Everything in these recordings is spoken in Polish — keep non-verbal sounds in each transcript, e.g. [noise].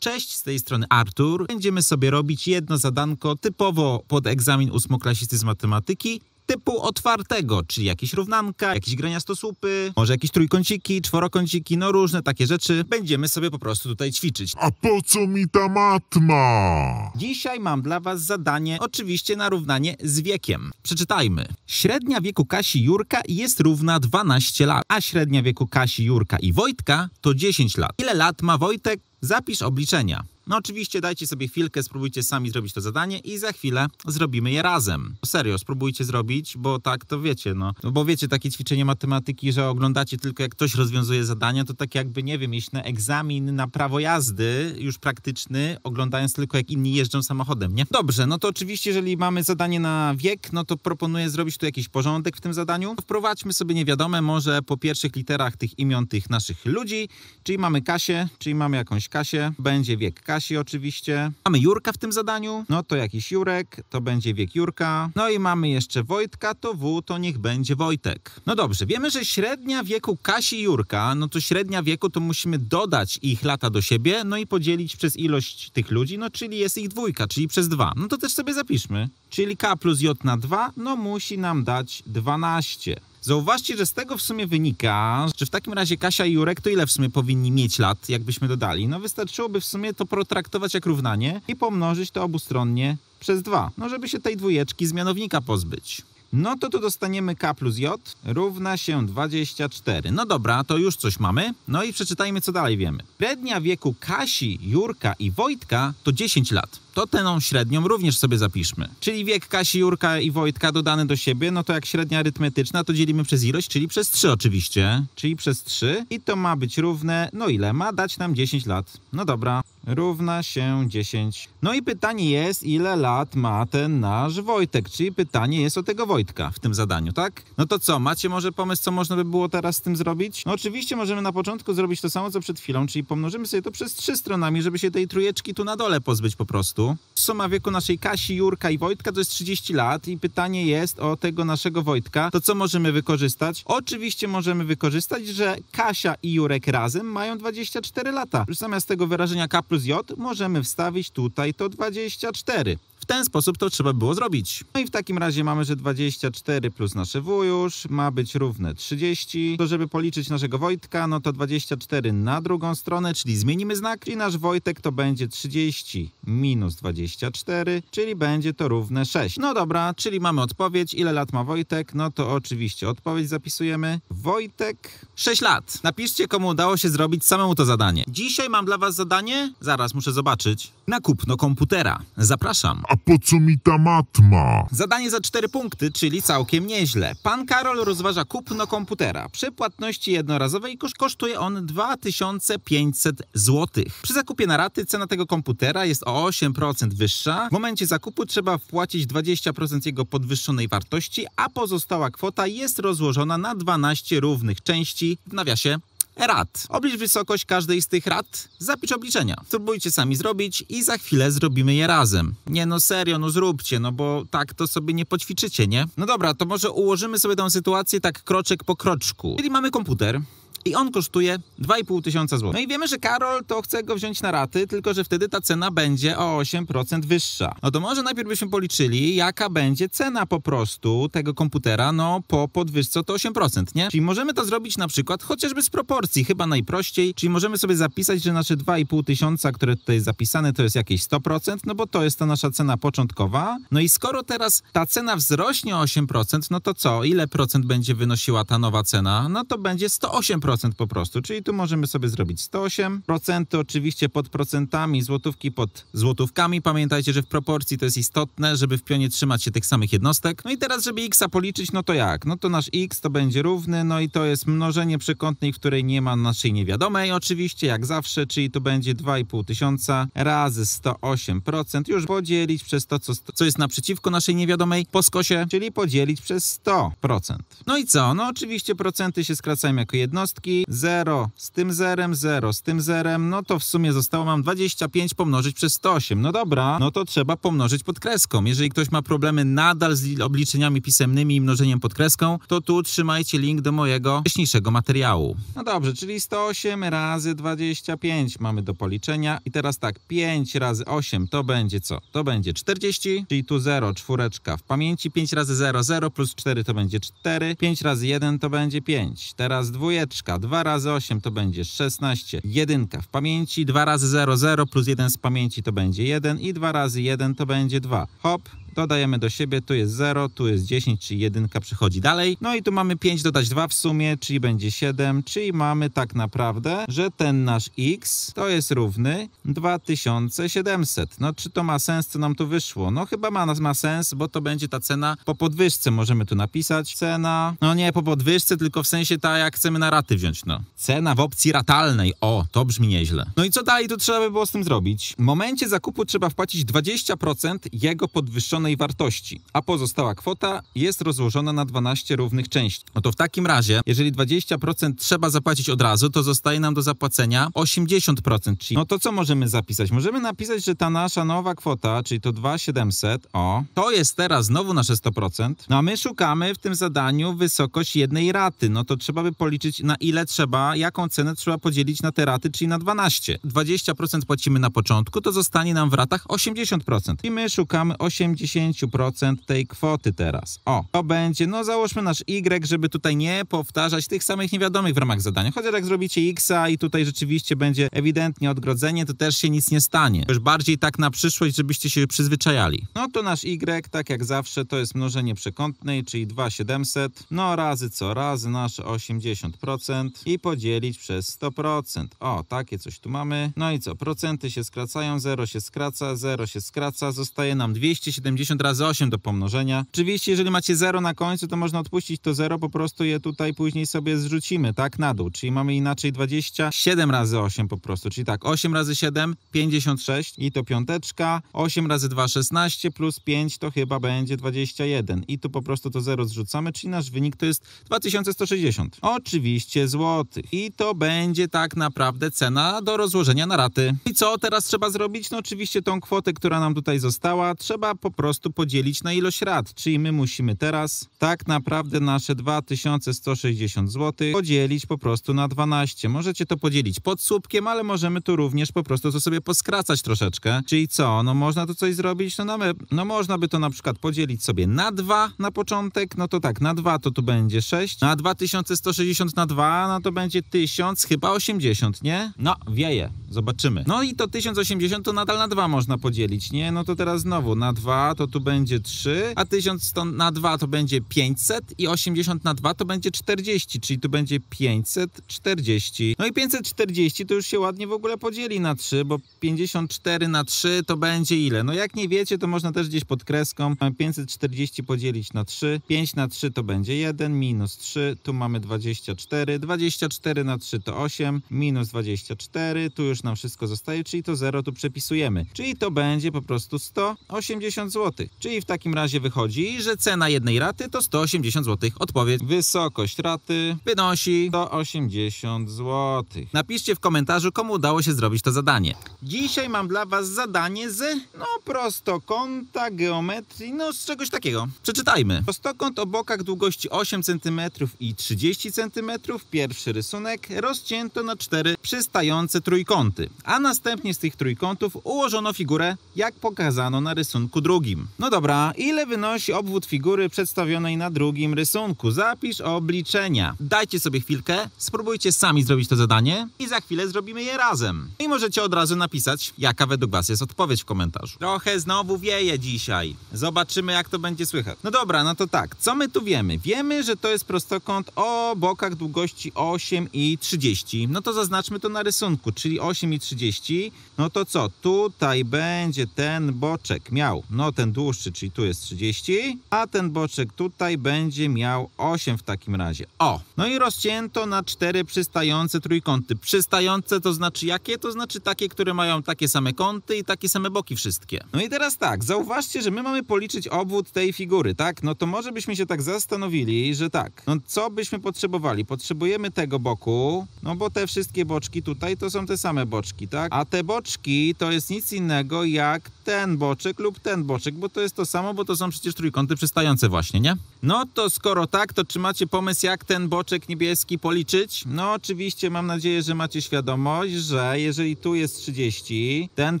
Cześć, z tej strony Artur. Będziemy sobie robić jedno zadanko typowo pod egzamin ósmoklasisty z matematyki typu otwartego, czyli jakieś równanka, jakieś grania stosłupy, może jakieś trójkąciki, czworokąciki, no różne takie rzeczy. Będziemy sobie po prostu tutaj ćwiczyć. A po co mi ta matma? Dzisiaj mam dla was zadanie, oczywiście na równanie z wiekiem. Przeczytajmy. Średnia wieku Kasi Jurka jest równa 12 lat, a średnia wieku Kasi Jurka i Wojtka to 10 lat. Ile lat ma Wojtek? Zapisz obliczenia. No oczywiście dajcie sobie chwilkę, spróbujcie sami zrobić to zadanie i za chwilę zrobimy je razem. Serio, spróbujcie zrobić, bo tak to wiecie, no. no bo wiecie, takie ćwiczenie matematyki, że oglądacie tylko jak ktoś rozwiązuje zadania, to tak jakby, nie wiem, jeśli na egzamin na prawo jazdy, już praktyczny, oglądając tylko jak inni jeżdżą samochodem, nie? Dobrze, no to oczywiście, jeżeli mamy zadanie na wiek, no to proponuję zrobić tu jakiś porządek w tym zadaniu. Wprowadźmy sobie niewiadome, może po pierwszych literach tych imion tych naszych ludzi, czyli mamy Kasię, czyli mamy jakąś Kasię, będzie wiek Kasię. Kasi oczywiście. Mamy Jurka w tym zadaniu, no to jakiś Jurek, to będzie wiek Jurka. No i mamy jeszcze Wojtka, to W, to niech będzie Wojtek. No dobrze, wiemy, że średnia wieku Kasi i Jurka, no to średnia wieku to musimy dodać ich lata do siebie, no i podzielić przez ilość tych ludzi, no czyli jest ich dwójka, czyli przez dwa. No to też sobie zapiszmy. Czyli K plus J na 2, no musi nam dać 12. Zauważcie, że z tego w sumie wynika, że w takim razie Kasia i Jurek to ile w sumie powinni mieć lat, jakbyśmy dodali? No wystarczyłoby w sumie to protraktować jak równanie i pomnożyć to obustronnie przez dwa, no żeby się tej dwójeczki z mianownika pozbyć no to tu dostaniemy k plus j równa się 24. No dobra, to już coś mamy. No i przeczytajmy, co dalej wiemy. Średnia wieku Kasi, Jurka i Wojtka to 10 lat. To tę średnią również sobie zapiszmy. Czyli wiek Kasi, Jurka i Wojtka dodany do siebie, no to jak średnia arytmetyczna, to dzielimy przez ilość, czyli przez 3 oczywiście. Czyli przez 3 i to ma być równe, no ile? Ma dać nam 10 lat. No dobra równa się 10. No i pytanie jest, ile lat ma ten nasz Wojtek, czyli pytanie jest o tego Wojtka w tym zadaniu, tak? No to co, macie może pomysł, co można by było teraz z tym zrobić? No oczywiście możemy na początku zrobić to samo, co przed chwilą, czyli pomnożymy sobie to przez trzy stronami, żeby się tej trójeczki tu na dole pozbyć po prostu. Suma wieku naszej Kasi, Jurka i Wojtka to jest 30 lat i pytanie jest o tego naszego Wojtka. To co możemy wykorzystać? Oczywiście możemy wykorzystać, że Kasia i Jurek razem mają 24 lata. Już zamiast tego wyrażenia kap plus j możemy wstawić tutaj to 24. W ten sposób to trzeba było zrobić. No i w takim razie mamy, że 24 plus nasze w już ma być równe 30. To żeby policzyć naszego Wojtka, no to 24 na drugą stronę, czyli zmienimy znak i nasz Wojtek to będzie 30 minus 24, czyli będzie to równe 6. No dobra, czyli mamy odpowiedź. Ile lat ma Wojtek? No to oczywiście odpowiedź zapisujemy. Wojtek 6 lat. Napiszcie, komu udało się zrobić samemu to zadanie. Dzisiaj mam dla was zadanie Zaraz muszę zobaczyć. Na kupno komputera. Zapraszam. A po co mi ta matma? Zadanie za cztery punkty, czyli całkiem nieźle. Pan Karol rozważa kupno komputera. Przy płatności jednorazowej kosztuje on 2500 zł. Przy zakupie na raty cena tego komputera jest o 8% wyższa. W momencie zakupu trzeba wpłacić 20% jego podwyższonej wartości, a pozostała kwota jest rozłożona na 12 równych części w nawiasie rat. Oblicz wysokość każdej z tych rat, zapisz obliczenia. Spróbujcie sami zrobić i za chwilę zrobimy je razem. Nie no serio, no zróbcie, no bo tak to sobie nie poćwiczycie, nie? No dobra, to może ułożymy sobie tę sytuację tak kroczek po kroczku. Czyli mamy komputer, i on kosztuje 2,5 tysiąca zł. No i wiemy, że Karol to chce go wziąć na raty, tylko że wtedy ta cena będzie o 8% wyższa. No to może najpierw byśmy policzyli, jaka będzie cena po prostu tego komputera, no po podwyżce to 8%, nie? Czyli możemy to zrobić na przykład chociażby z proporcji, chyba najprościej, czyli możemy sobie zapisać, że nasze 2,5 tysiąca, które tutaj jest zapisane, to jest jakieś 100%, no bo to jest ta nasza cena początkowa. No i skoro teraz ta cena wzrośnie o 8%, no to co? Ile procent będzie wynosiła ta nowa cena? No to będzie 108% procent po prostu, czyli tu możemy sobie zrobić 108. Procenty oczywiście pod procentami, złotówki pod złotówkami. Pamiętajcie, że w proporcji to jest istotne, żeby w pionie trzymać się tych samych jednostek. No i teraz, żeby x policzyć, no to jak? No to nasz x to będzie równy, no i to jest mnożenie przekątnej, w której nie ma naszej niewiadomej oczywiście, jak zawsze, czyli to będzie 2,5 tysiąca razy 108%, już podzielić przez to, co, co jest naprzeciwko naszej niewiadomej po skosie, czyli podzielić przez 100%. No i co? No oczywiście procenty się skracają jako jednostki, szóstki 0, z tym zerem 0, z tym zerem, no to w sumie zostało mam 25 pomnożyć przez 108. No dobra, no to trzeba pomnożyć pod kreską. Jeżeli ktoś ma problemy nadal z obliczeniami pisemnymi i mnożeniem pod kreską, to tu trzymajcie link do mojego wcześniejszego materiału. No dobrze, czyli 108 razy 25 mamy do policzenia i teraz tak, 5 razy 8 to będzie co? To będzie 40, czyli tu 0, czwóreczka w pamięci, 5 razy 0, 0 plus 4 to będzie 4, 5 razy 1 to będzie 5. Teraz dwójeczka Jedynka, 2 razy 8 to będzie 16. Jedynka w pamięci, 2 razy 0, 0 plus 1 z pamięci to będzie 1 i 2 razy 1 to będzie 2. Hop, dodajemy do siebie, tu jest 0, tu jest 10, czyli 1 przychodzi dalej. No i tu mamy 5 dodać 2 w sumie, czyli będzie 7, czyli mamy tak naprawdę, że ten nasz x to jest równy 2700. No czy to ma sens, co nam tu wyszło? No chyba ma, ma sens, bo to będzie ta cena po podwyżce, możemy tu napisać. Cena, no nie po podwyżce, tylko w sensie ta, jak chcemy na raty wziąć, no. Cena w opcji ratalnej, o, to brzmi nieźle. No i co dalej tu trzeba by było z tym zrobić? W momencie zakupu trzeba wpłacić 20% jego podwyższonej wartości, a pozostała kwota jest rozłożona na 12 równych części. No to w takim razie, jeżeli 20% trzeba zapłacić od razu, to zostaje nam do zapłacenia 80%, czyli no to co możemy zapisać? Możemy napisać, że ta nasza nowa kwota, czyli to 2700, o, to jest teraz znowu nasze 100%, no a my szukamy w tym zadaniu wysokość jednej raty, no to trzeba by policzyć na ile trzeba, jaką cenę trzeba podzielić na te raty, czyli na 12. 20% płacimy na początku, to zostanie nam w ratach 80%. I my szukamy 80 50% tej kwoty teraz. O, to będzie, no załóżmy nasz Y, żeby tutaj nie powtarzać tych samych niewiadomych w ramach zadania. Chociaż jak zrobicie X i tutaj rzeczywiście będzie ewidentnie odgrodzenie, to też się nic nie stanie. Już bardziej tak na przyszłość, żebyście się przyzwyczajali. No to nasz Y, tak jak zawsze, to jest mnożenie przekątnej, czyli 2700, no razy co? Razy nasze 80% i podzielić przez 100%. O, takie coś tu mamy. No i co? Procenty się skracają, 0 się skraca, 0 się skraca, zostaje nam 270 80 razy 8 do pomnożenia. Oczywiście, jeżeli macie 0 na końcu, to można odpuścić to 0, po prostu je tutaj później sobie zrzucimy, tak, na dół. Czyli mamy inaczej 27 razy 8 po prostu, czyli tak, 8 razy 7, 56 i to piąteczka, 8 razy 2, 16 plus 5 to chyba będzie 21. I tu po prostu to 0 zrzucamy, czyli nasz wynik to jest 2160. Oczywiście złotych. I to będzie tak naprawdę cena do rozłożenia na raty. I co teraz trzeba zrobić? No oczywiście tą kwotę, która nam tutaj została, trzeba po prostu prostu podzielić na ilość rat, czyli my musimy teraz tak naprawdę nasze 2160 zł podzielić po prostu na 12. Możecie to podzielić pod słupkiem, ale możemy tu również po prostu to sobie poskracać troszeczkę. Czyli co, no można tu coś zrobić? No, no, my, no można by to na przykład podzielić sobie na 2 na początek, no to tak, na 2 to tu będzie 6, na 2160 na 2, no to będzie 1000, chyba 80, nie? No, wieje, zobaczymy. No i to 1080 to nadal na 2 można podzielić, nie? No to teraz znowu na 2 to tu będzie 3, a 1000 na 2 to będzie 500 i 80 na 2 to będzie 40, czyli tu będzie 540. No i 540 to już się ładnie w ogóle podzieli na 3, bo 54 na 3 to będzie ile? No jak nie wiecie, to można też gdzieś pod kreską 540 podzielić na 3, 5 na 3 to będzie 1, minus 3, tu mamy 24, 24 na 3 to 8, minus 24, tu już nam wszystko zostaje, czyli to 0 tu przepisujemy. Czyli to będzie po prostu 180 zł. Czyli w takim razie wychodzi, że cena jednej raty to 180 zł. Odpowiedź wysokość raty wynosi 180 zł. Napiszcie w komentarzu, komu udało się zrobić to zadanie. Dzisiaj mam dla was zadanie z, no prostokąta, geometrii, no z czegoś takiego. Przeczytajmy. Prostokąt o bokach długości 8 cm i 30 cm, pierwszy rysunek, rozcięto na cztery przystające trójkąty, a następnie z tych trójkątów ułożono figurę, jak pokazano na rysunku drugim drugim. No dobra, ile wynosi obwód figury przedstawionej na drugim rysunku? Zapisz obliczenia. Dajcie sobie chwilkę, spróbujcie sami zrobić to zadanie i za chwilę zrobimy je razem. I możecie od razu napisać, jaka według was jest odpowiedź w komentarzu. Trochę znowu wieje dzisiaj. Zobaczymy, jak to będzie słychać. No dobra, no to tak, co my tu wiemy? Wiemy, że to jest prostokąt o bokach długości 8 i 30. No to zaznaczmy to na rysunku, czyli 8 i 30. No to co? Tutaj będzie ten boczek miał, no ten dłuższy, czyli tu jest 30, a ten boczek tutaj będzie miał 8 w takim razie. O! No i rozcięto na cztery przystające trójkąty. Przystające to znaczy jakie? To znaczy takie, które mają takie same kąty i takie same boki wszystkie. No i teraz tak, zauważcie, że my mamy policzyć obwód tej figury, tak? No to może byśmy się tak zastanowili, że tak, no co byśmy potrzebowali? Potrzebujemy tego boku, no bo te wszystkie boczki tutaj to są te same boczki, tak? A te boczki to jest nic innego jak ten boczek lub ten boczek bo to jest to samo, bo to są przecież trójkąty przystające właśnie, nie? No to skoro tak, to czy macie pomysł, jak ten boczek niebieski policzyć? No oczywiście mam nadzieję, że macie świadomość, że jeżeli tu jest 30, ten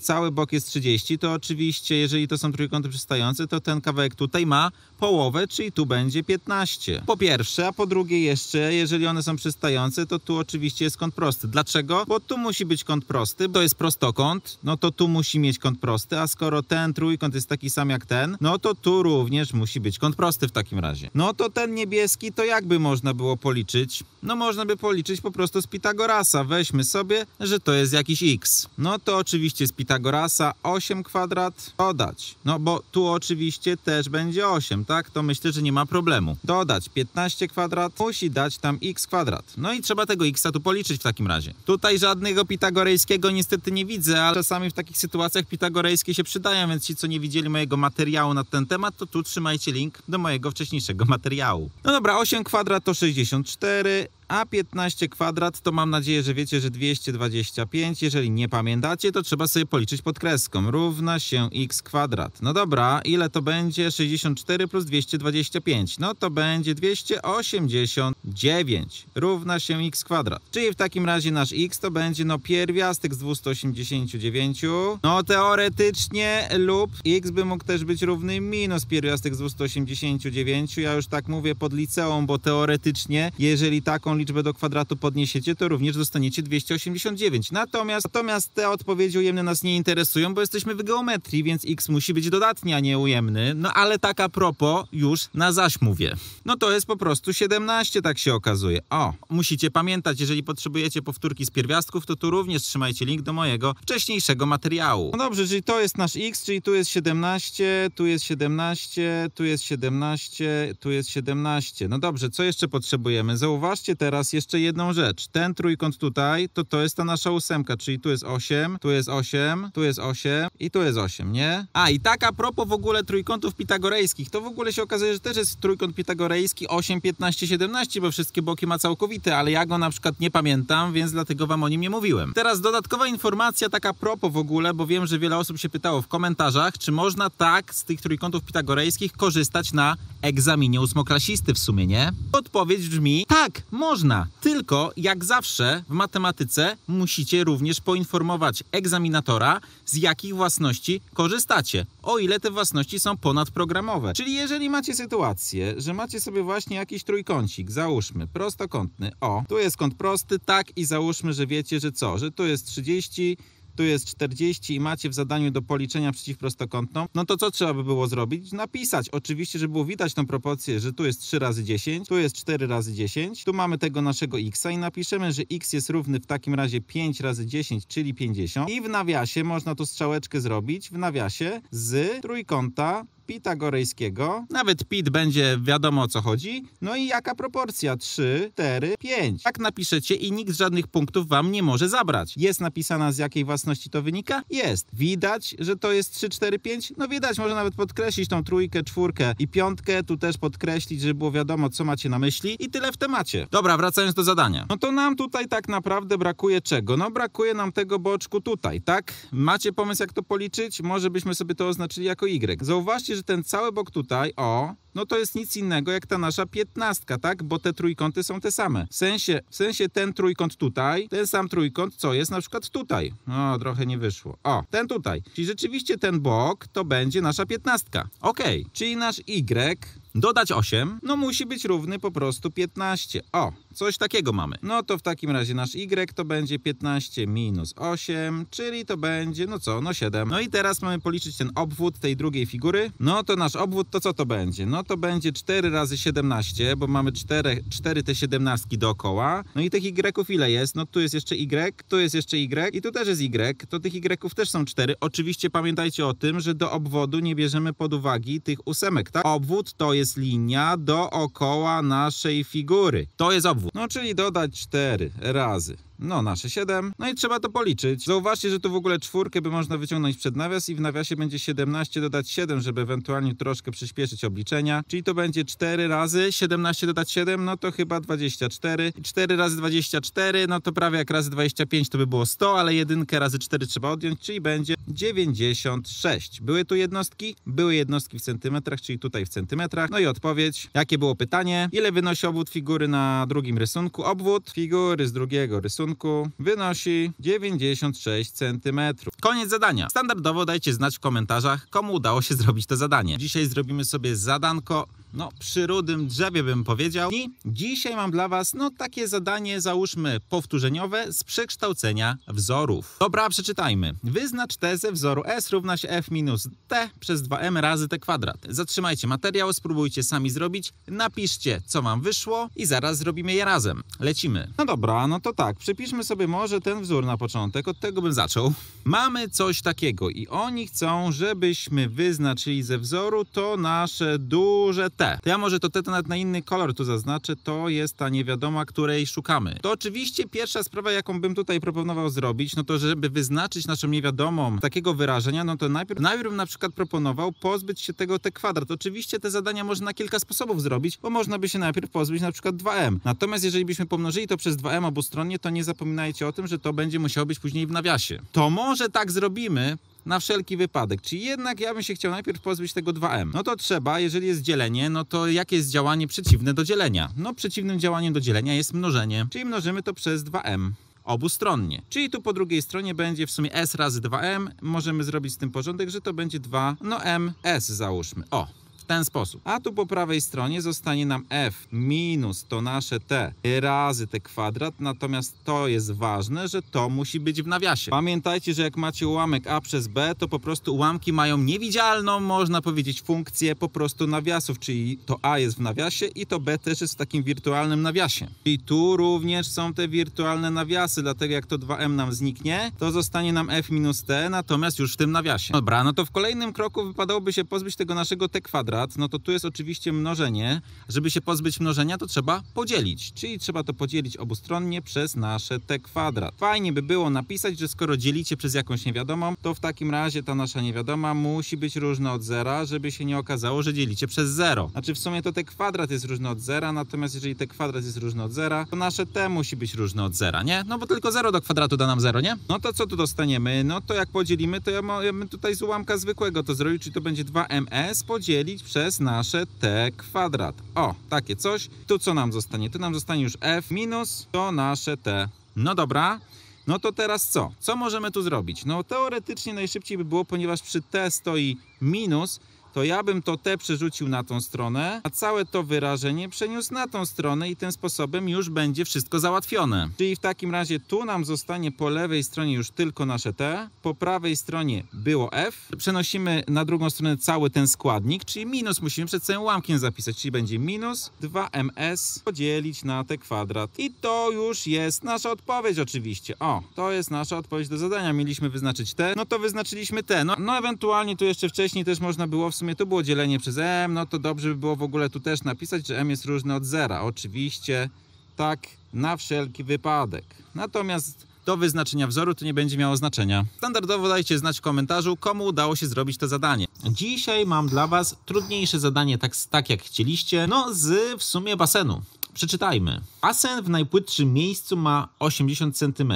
cały bok jest 30, to oczywiście jeżeli to są trójkąty przystające, to ten kawałek tutaj ma połowę, czyli tu będzie 15. Po pierwsze, a po drugie jeszcze, jeżeli one są przystające, to tu oczywiście jest kąt prosty. Dlaczego? Bo tu musi być kąt prosty, to jest prostokąt, no to tu musi mieć kąt prosty, a skoro ten trójkąt jest taki sam jak ten, no to tu również musi być kąt prosty w takim razie. No to ten niebieski to jakby można było policzyć? No można by policzyć po prostu z Pitagorasa. Weźmy sobie, że to jest jakiś x. No to oczywiście z Pitagorasa 8 kwadrat dodać. No bo tu oczywiście też będzie 8, tak, to myślę, że nie ma problemu. Dodać 15 kwadrat musi dać tam x kwadrat. No i trzeba tego x'a tu policzyć w takim razie. Tutaj żadnego pitagorejskiego niestety nie widzę, ale czasami w takich sytuacjach pitagorejskie się przydają, więc ci, co nie widzieli mojego materiału na ten temat, to tu trzymajcie link do mojego wcześniejszego materiału. No dobra, 8 kwadrat to 64, a 15 kwadrat to mam nadzieję, że wiecie, że 225. Jeżeli nie pamiętacie, to trzeba sobie policzyć pod kreską. Równa się x kwadrat. No dobra, ile to będzie 64 plus 225? No to będzie 289 równa się x kwadrat. Czyli w takim razie nasz x to będzie no pierwiastek z 289. No teoretycznie lub x by mógł też być równy minus pierwiastek z 289. Ja już tak mówię pod liceum, bo teoretycznie, jeżeli taką liczbę do kwadratu podniesiecie, to również dostaniecie 289. Natomiast, natomiast te odpowiedzi ujemne nas nie interesują, bo jesteśmy w geometrii, więc x musi być dodatni, a nie ujemny. No ale taka propos już na zaś mówię. No to jest po prostu 17, tak się okazuje. O, musicie pamiętać, jeżeli potrzebujecie powtórki z pierwiastków, to tu również trzymajcie link do mojego wcześniejszego materiału. No dobrze, czyli to jest nasz x, czyli tu jest 17, tu jest 17, tu jest 17, tu jest 17. No dobrze, co jeszcze potrzebujemy? Zauważcie teraz, teraz jeszcze jedną rzecz. Ten trójkąt tutaj, to to jest ta nasza ósemka, czyli tu jest 8, tu jest 8, tu jest 8 i tu jest 8, nie? A i tak a propos w ogóle trójkątów pitagorejskich, to w ogóle się okazuje, że też jest trójkąt pitagorejski 8, 15, 17, bo wszystkie boki ma całkowite, ale ja go na przykład nie pamiętam, więc dlatego wam o nim nie mówiłem. Teraz dodatkowa informacja taka propos w ogóle, bo wiem, że wiele osób się pytało w komentarzach, czy można tak z tych trójkątów pitagorejskich korzystać na egzaminie ósmoklasisty w sumie, nie? Odpowiedź brzmi tak, może można, tylko jak zawsze w matematyce musicie również poinformować egzaminatora, z jakich własności korzystacie, o ile te własności są ponadprogramowe. Czyli jeżeli macie sytuację, że macie sobie właśnie jakiś trójkącik, załóżmy, prostokątny, o, tu jest kąt prosty, tak i załóżmy, że wiecie, że co, że tu jest 30, tu jest 40 i macie w zadaniu do policzenia przeciwprostokątną, no to co trzeba by było zrobić? Napisać. Oczywiście, żeby było widać tą proporcję, że tu jest 3 razy 10, tu jest 4 razy 10, tu mamy tego naszego x i napiszemy, że x jest równy w takim razie 5 razy 10, czyli 50 i w nawiasie można tu strzałeczkę zrobić, w nawiasie z trójkąta pitagorejskiego. Nawet pit będzie wiadomo o co chodzi. No i jaka proporcja? 3, 4, 5. Tak napiszecie i nikt żadnych punktów wam nie może zabrać. Jest napisana z jakiej własności to wynika? Jest. Widać, że to jest 3, 4, 5? No widać, może nawet podkreślić tą trójkę, czwórkę i piątkę. Tu też podkreślić, żeby było wiadomo co macie na myśli i tyle w temacie. Dobra, wracając do zadania. No to nam tutaj tak naprawdę brakuje czego? No brakuje nam tego boczku tutaj, tak? Macie pomysł jak to policzyć? Może byśmy sobie to oznaczyli jako Y. Zauważcie, że że ten cały bok tutaj, o, no to jest nic innego jak ta nasza piętnastka, tak? Bo te trójkąty są te same. W sensie, w sensie ten trójkąt tutaj, ten sam trójkąt, co jest na przykład tutaj. No, trochę nie wyszło. O, ten tutaj. Czyli rzeczywiście ten bok to będzie nasza piętnastka. Ok, czyli nasz Y dodać 8, no musi być równy po prostu 15. O, Coś takiego mamy. No to w takim razie nasz Y to będzie 15 minus 8, czyli to będzie, no co, no 7. No i teraz mamy policzyć ten obwód tej drugiej figury. No to nasz obwód, to co to będzie? No to będzie 4 razy 17, bo mamy 4, 4 te 17 dookoła. No i tych Y ile jest? No tu jest jeszcze Y, tu jest jeszcze Y i tu też jest Y. To tych Y też są 4. Oczywiście pamiętajcie o tym, że do obwodu nie bierzemy pod uwagi tych ósemek, tak? Obwód to jest linia dookoła naszej figury. To jest obwód. No, czyli dodać 4 razy no, nasze 7. No i trzeba to policzyć. Zauważcie, że tu w ogóle czwórkę by można wyciągnąć przed nawias i w nawiasie będzie 17 dodać 7, żeby ewentualnie troszkę przyspieszyć obliczenia. Czyli to będzie 4 razy 17 dodać 7, no to chyba 24. 4 razy 24, no to prawie jak razy 25 to by było 100, ale jedynkę razy 4 trzeba odjąć, czyli będzie 96. Były tu jednostki? Były jednostki w centymetrach, czyli tutaj w centymetrach. No i odpowiedź. Jakie było pytanie? Ile wynosi obwód figury na drugim rysunku? Obwód figury z drugiego rysunku kierunku wynosi 96 cm. Koniec zadania. Standardowo dajcie znać w komentarzach, komu udało się zrobić to zadanie. Dzisiaj zrobimy sobie zadanko no, przy rudym drzewie bym powiedział. I dzisiaj mam dla Was, no, takie zadanie, załóżmy, powtórzeniowe z przekształcenia wzorów. Dobra, przeczytajmy. Wyznacz tezę wzoru S równa się F minus T przez 2M razy T kwadrat. Zatrzymajcie materiał, spróbujcie sami zrobić, napiszcie, co Wam wyszło i zaraz zrobimy je razem. Lecimy. No dobra, no to tak, przypiszmy sobie może ten wzór na początek, od tego bym zaczął. Mamy coś takiego i oni chcą, żebyśmy wyznaczyli ze wzoru to nasze duże to ja może to T nawet na inny kolor tu zaznaczę, to jest ta niewiadoma, której szukamy. To oczywiście pierwsza sprawa, jaką bym tutaj proponował zrobić, no to żeby wyznaczyć naszą niewiadomą takiego wyrażenia, no to najpierw, najpierw na przykład proponował pozbyć się tego T kwadrat. Oczywiście te zadania można na kilka sposobów zrobić, bo można by się najpierw pozbyć na przykład 2m. Natomiast jeżeli byśmy pomnożyli to przez 2m obustronnie, to nie zapominajcie o tym, że to będzie musiało być później w nawiasie. To może tak zrobimy, na wszelki wypadek. Czy jednak ja bym się chciał najpierw pozbyć tego 2m? No to trzeba, jeżeli jest dzielenie, no to jakie jest działanie przeciwne do dzielenia? No przeciwnym działaniem do dzielenia jest mnożenie, czyli mnożymy to przez 2m obustronnie. Czyli tu po drugiej stronie będzie w sumie s razy 2m. Możemy zrobić z tym porządek, że to będzie 2, no m, s załóżmy. O, ten sposób. A tu po prawej stronie zostanie nam f minus to nasze t razy t kwadrat, natomiast to jest ważne, że to musi być w nawiasie. Pamiętajcie, że jak macie ułamek a przez b, to po prostu ułamki mają niewidzialną, można powiedzieć, funkcję po prostu nawiasów, czyli to a jest w nawiasie i to b też jest w takim wirtualnym nawiasie. I tu również są te wirtualne nawiasy, dlatego jak to 2m nam zniknie, to zostanie nam f minus t, natomiast już w tym nawiasie. Dobra, no to w kolejnym kroku wypadałoby się pozbyć tego naszego t kwadrat, kwadrat, no to tu jest oczywiście mnożenie. Żeby się pozbyć mnożenia, to trzeba podzielić, czyli trzeba to podzielić obustronnie przez nasze t kwadrat. Fajnie by było napisać, że skoro dzielicie przez jakąś niewiadomą, to w takim razie ta nasza niewiadoma musi być różna od zera, żeby się nie okazało, że dzielicie przez 0. Znaczy w sumie to t kwadrat jest różny od zera, natomiast jeżeli t kwadrat jest różny od zera, to nasze t musi być różne od zera, nie? No bo tylko 0 do kwadratu da nam 0, nie? No to co tu dostaniemy? No to jak podzielimy, to ja bym tutaj z ułamka zwykłego to zrobił czyli to będzie 2ms podzielić dzielić przez nasze t kwadrat. O, takie coś. Tu co nam zostanie? Tu nam zostanie już f minus to nasze t. No dobra, no to teraz co? Co możemy tu zrobić? No teoretycznie najszybciej by było, ponieważ przy t stoi minus, to ja bym to T przerzucił na tą stronę, a całe to wyrażenie przeniósł na tą stronę i tym sposobem już będzie wszystko załatwione. Czyli w takim razie tu nam zostanie po lewej stronie już tylko nasze T, po prawej stronie było F, przenosimy na drugą stronę cały ten składnik, czyli minus musimy przed całym ułamkiem zapisać, czyli będzie minus 2ms podzielić na T kwadrat. I to już jest nasza odpowiedź oczywiście. O, to jest nasza odpowiedź do zadania. Mieliśmy wyznaczyć T, no to wyznaczyliśmy T. No, no ewentualnie tu jeszcze wcześniej też można było w sumie tu było dzielenie przez m, no to dobrze by było w ogóle tu też napisać, że m jest różny od zera. Oczywiście tak na wszelki wypadek. Natomiast do wyznaczenia wzoru to nie będzie miało znaczenia. Standardowo dajcie znać w komentarzu, komu udało się zrobić to zadanie. Dzisiaj mam dla Was trudniejsze zadanie, tak, tak jak chcieliście, no z w sumie basenu. Przeczytajmy. Basen w najpłytszym miejscu ma 80 cm,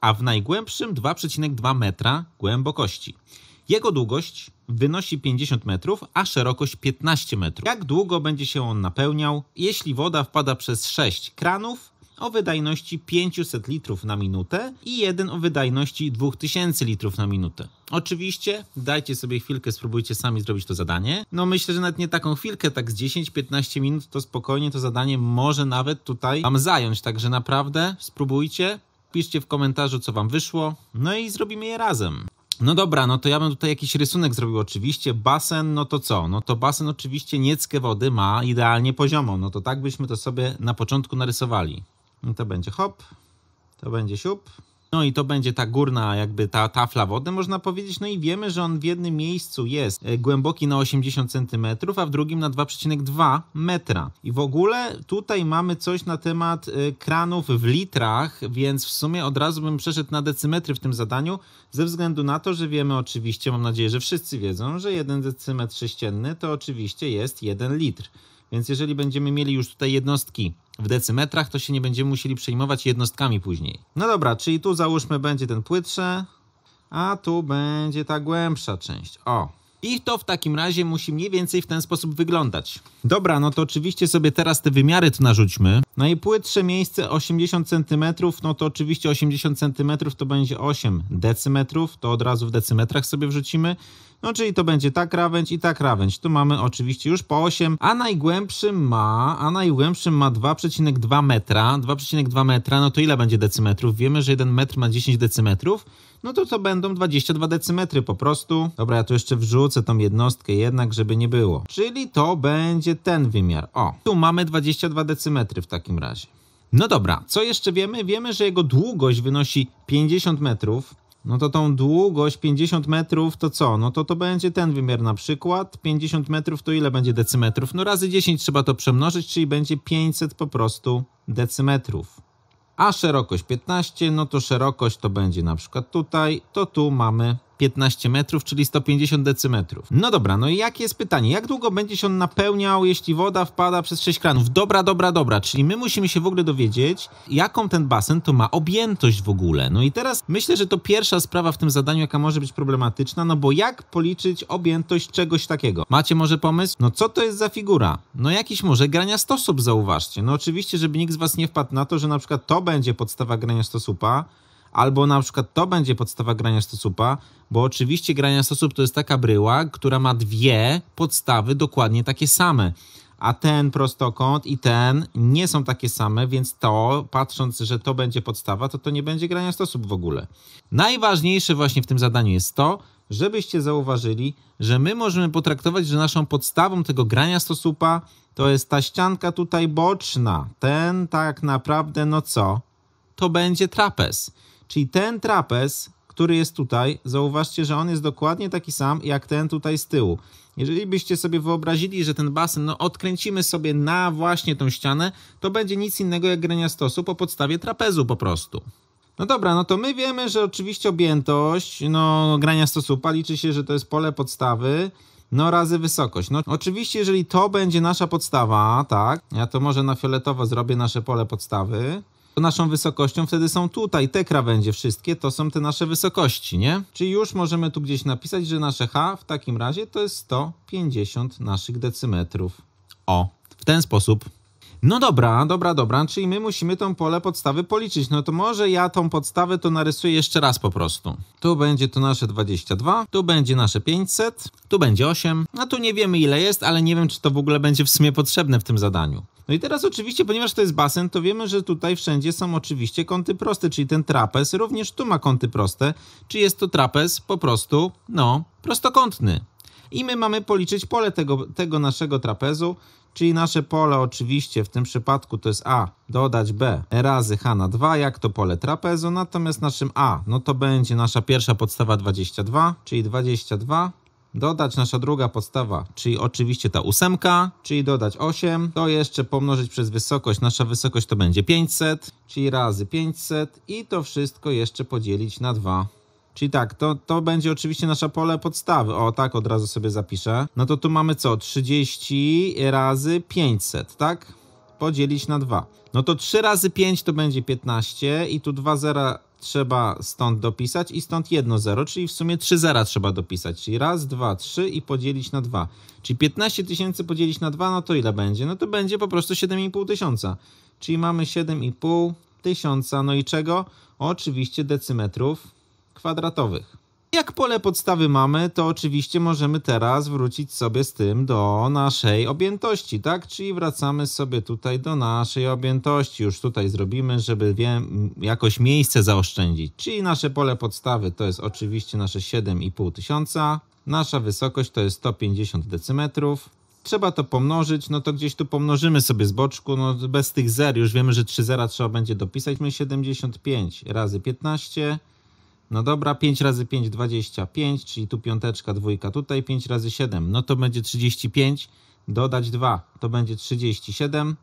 a w najgłębszym 2,2 metra głębokości. Jego długość wynosi 50 metrów, a szerokość 15 metrów. Jak długo będzie się on napełniał? Jeśli woda wpada przez 6 kranów, o wydajności 500 litrów na minutę i jeden o wydajności 2000 litrów na minutę. Oczywiście dajcie sobie chwilkę, spróbujcie sami zrobić to zadanie. No myślę, że nawet nie taką chwilkę, tak z 10-15 minut to spokojnie to zadanie może nawet tutaj Wam zająć, także naprawdę spróbujcie. Piszcie w komentarzu, co Wam wyszło, no i zrobimy je razem. No dobra, no to ja bym tutaj jakiś rysunek zrobił oczywiście. Basen, no to co? No to basen oczywiście nieckie wody ma idealnie poziomą. No to tak byśmy to sobie na początku narysowali. No to będzie hop, to będzie siup, no i to będzie ta górna jakby ta tafla wody, można powiedzieć. No i wiemy, że on w jednym miejscu jest e, głęboki na 80 cm, a w drugim na 2,2 metra. I w ogóle tutaj mamy coś na temat e, kranów w litrach, więc w sumie od razu bym przeszedł na decymetry w tym zadaniu, ze względu na to, że wiemy oczywiście, mam nadzieję, że wszyscy wiedzą, że jeden decymetr sześcienny to oczywiście jest 1 litr. Więc jeżeli będziemy mieli już tutaj jednostki w decymetrach, to się nie będziemy musieli przejmować jednostkami później. No dobra, czyli tu załóżmy będzie ten płytsze, a tu będzie ta głębsza część. O, i to w takim razie musi mniej więcej w ten sposób wyglądać. Dobra, no to oczywiście sobie teraz te wymiary tu narzućmy. Najpłytsze miejsce 80 cm, no to oczywiście 80 cm to będzie 8 decymetrów, to od razu w decymetrach sobie wrzucimy. No czyli to będzie ta krawędź i ta krawędź. Tu mamy oczywiście już po 8, a najgłębszy ma, a najgłębszy ma 2,2 metra. 2,2 metra, no to ile będzie decymetrów? Wiemy, że 1 metr ma 10 decymetrów no to to będą 22 decymetry po prostu. Dobra, ja tu jeszcze wrzucę tą jednostkę jednak, żeby nie było. Czyli to będzie ten wymiar. O, tu mamy 22 decymetry w takim razie. No dobra, co jeszcze wiemy? Wiemy, że jego długość wynosi 50 metrów. No to tą długość 50 metrów to co? No to to będzie ten wymiar na przykład. 50 metrów to ile będzie decymetrów? No razy 10 trzeba to przemnożyć, czyli będzie 500 po prostu decymetrów a szerokość 15, no to szerokość to będzie na przykład tutaj, to tu mamy 15 metrów, czyli 150 decymetrów. No dobra, no i jakie jest pytanie? Jak długo będzie się on napełniał, jeśli woda wpada przez 6 kranów? Dobra, dobra, dobra, czyli my musimy się w ogóle dowiedzieć, jaką ten basen to ma objętość w ogóle. No i teraz myślę, że to pierwsza sprawa w tym zadaniu, jaka może być problematyczna, no bo jak policzyć objętość czegoś takiego? Macie może pomysł? No co to jest za figura? No jakiś może grania stosób, zauważcie. No oczywiście, żeby nikt z was nie wpadł na to, że na przykład to będzie podstawa grania stosupa, Albo na przykład to będzie podstawa grania stosupa, bo oczywiście grania stosup to jest taka bryła, która ma dwie podstawy dokładnie takie same. A ten prostokąt i ten nie są takie same, więc to, patrząc, że to będzie podstawa, to to nie będzie grania stosup w ogóle. Najważniejsze właśnie w tym zadaniu jest to, żebyście zauważyli, że my możemy potraktować, że naszą podstawą tego grania stosupa to jest ta ścianka tutaj boczna. Ten tak naprawdę, no co? To będzie trapez. Czyli ten trapez, który jest tutaj, zauważcie, że on jest dokładnie taki sam jak ten tutaj z tyłu. Jeżeli byście sobie wyobrazili, że ten basen no, odkręcimy sobie na właśnie tą ścianę, to będzie nic innego jak grania stosu po podstawie trapezu po prostu. No dobra, no to my wiemy, że oczywiście objętość no, grania stosupa liczy się, że to jest pole podstawy, no razy wysokość. No oczywiście, jeżeli to będzie nasza podstawa, tak, ja to może na fioletowo zrobię nasze pole podstawy, naszą wysokością wtedy są tutaj, te krawędzie wszystkie, to są te nasze wysokości, nie? Czyli już możemy tu gdzieś napisać, że nasze h w takim razie to jest 150 naszych decymetrów. O, w ten sposób. No dobra, dobra, dobra, czyli my musimy tą pole podstawy policzyć. No to może ja tą podstawę to narysuję jeszcze raz po prostu. Tu będzie to nasze 22, tu będzie nasze 500, tu będzie 8, a no tu nie wiemy ile jest, ale nie wiem czy to w ogóle będzie w sumie potrzebne w tym zadaniu. No i teraz oczywiście, ponieważ to jest basen, to wiemy, że tutaj wszędzie są oczywiście kąty proste, czyli ten trapez również tu ma kąty proste, czy jest to trapez po prostu, no, prostokątny i my mamy policzyć pole tego, tego naszego trapezu, czyli nasze pole oczywiście w tym przypadku to jest A dodać B razy H na 2, jak to pole trapezu, natomiast naszym A, no to będzie nasza pierwsza podstawa 22, czyli 22 dodać nasza druga podstawa, czyli oczywiście ta ósemka, czyli dodać 8, to jeszcze pomnożyć przez wysokość, nasza wysokość to będzie 500, czyli razy 500 i to wszystko jeszcze podzielić na 2. Czyli tak, to, to będzie oczywiście nasze pole podstawy. O, tak od razu sobie zapiszę. No to tu mamy co? 30 razy 500, tak? Podzielić na 2. No to 3 razy 5 to będzie 15 i tu 2 zera trzeba stąd dopisać i stąd 1 zero, czyli w sumie 3 zera trzeba dopisać, czyli raz, 2, 3 i podzielić na 2. Czyli 15 tysięcy podzielić na 2, no to ile będzie? No to będzie po prostu 7,5 tysiąca. Czyli mamy 7,5 tysiąca, no i czego? Oczywiście decymetrów kwadratowych. Jak pole podstawy mamy, to oczywiście możemy teraz wrócić sobie z tym do naszej objętości, tak? Czyli wracamy sobie tutaj do naszej objętości. Już tutaj zrobimy, żeby wiem, jakoś miejsce zaoszczędzić. Czyli nasze pole podstawy to jest oczywiście nasze 7,5 tysiąca. Nasza wysokość to jest 150 decymetrów trzeba to pomnożyć, no to gdzieś tu pomnożymy sobie z boczku, no bez tych zer, już wiemy, że 3 zera trzeba będzie dopisać, my 75 razy 15 no dobra, 5 razy 5, 25, czyli tu piąteczka, dwójka, tutaj 5 razy 7, no to będzie 35, dodać 2, to będzie 37,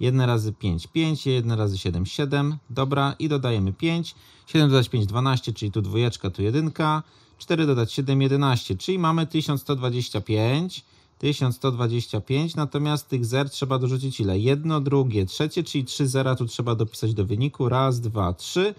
1 razy 5, 5, 1 razy 7, 7, dobra, i dodajemy 5, 7 dodać 5, 12, czyli tu dwójeczka, tu jedynka, 4 dodać 7, 11, czyli mamy 1125, 1125, natomiast tych zer trzeba dorzucić ile? Jedno, drugie, trzecie, czyli 3 zera tu trzeba dopisać do wyniku, raz, dwa, trzy,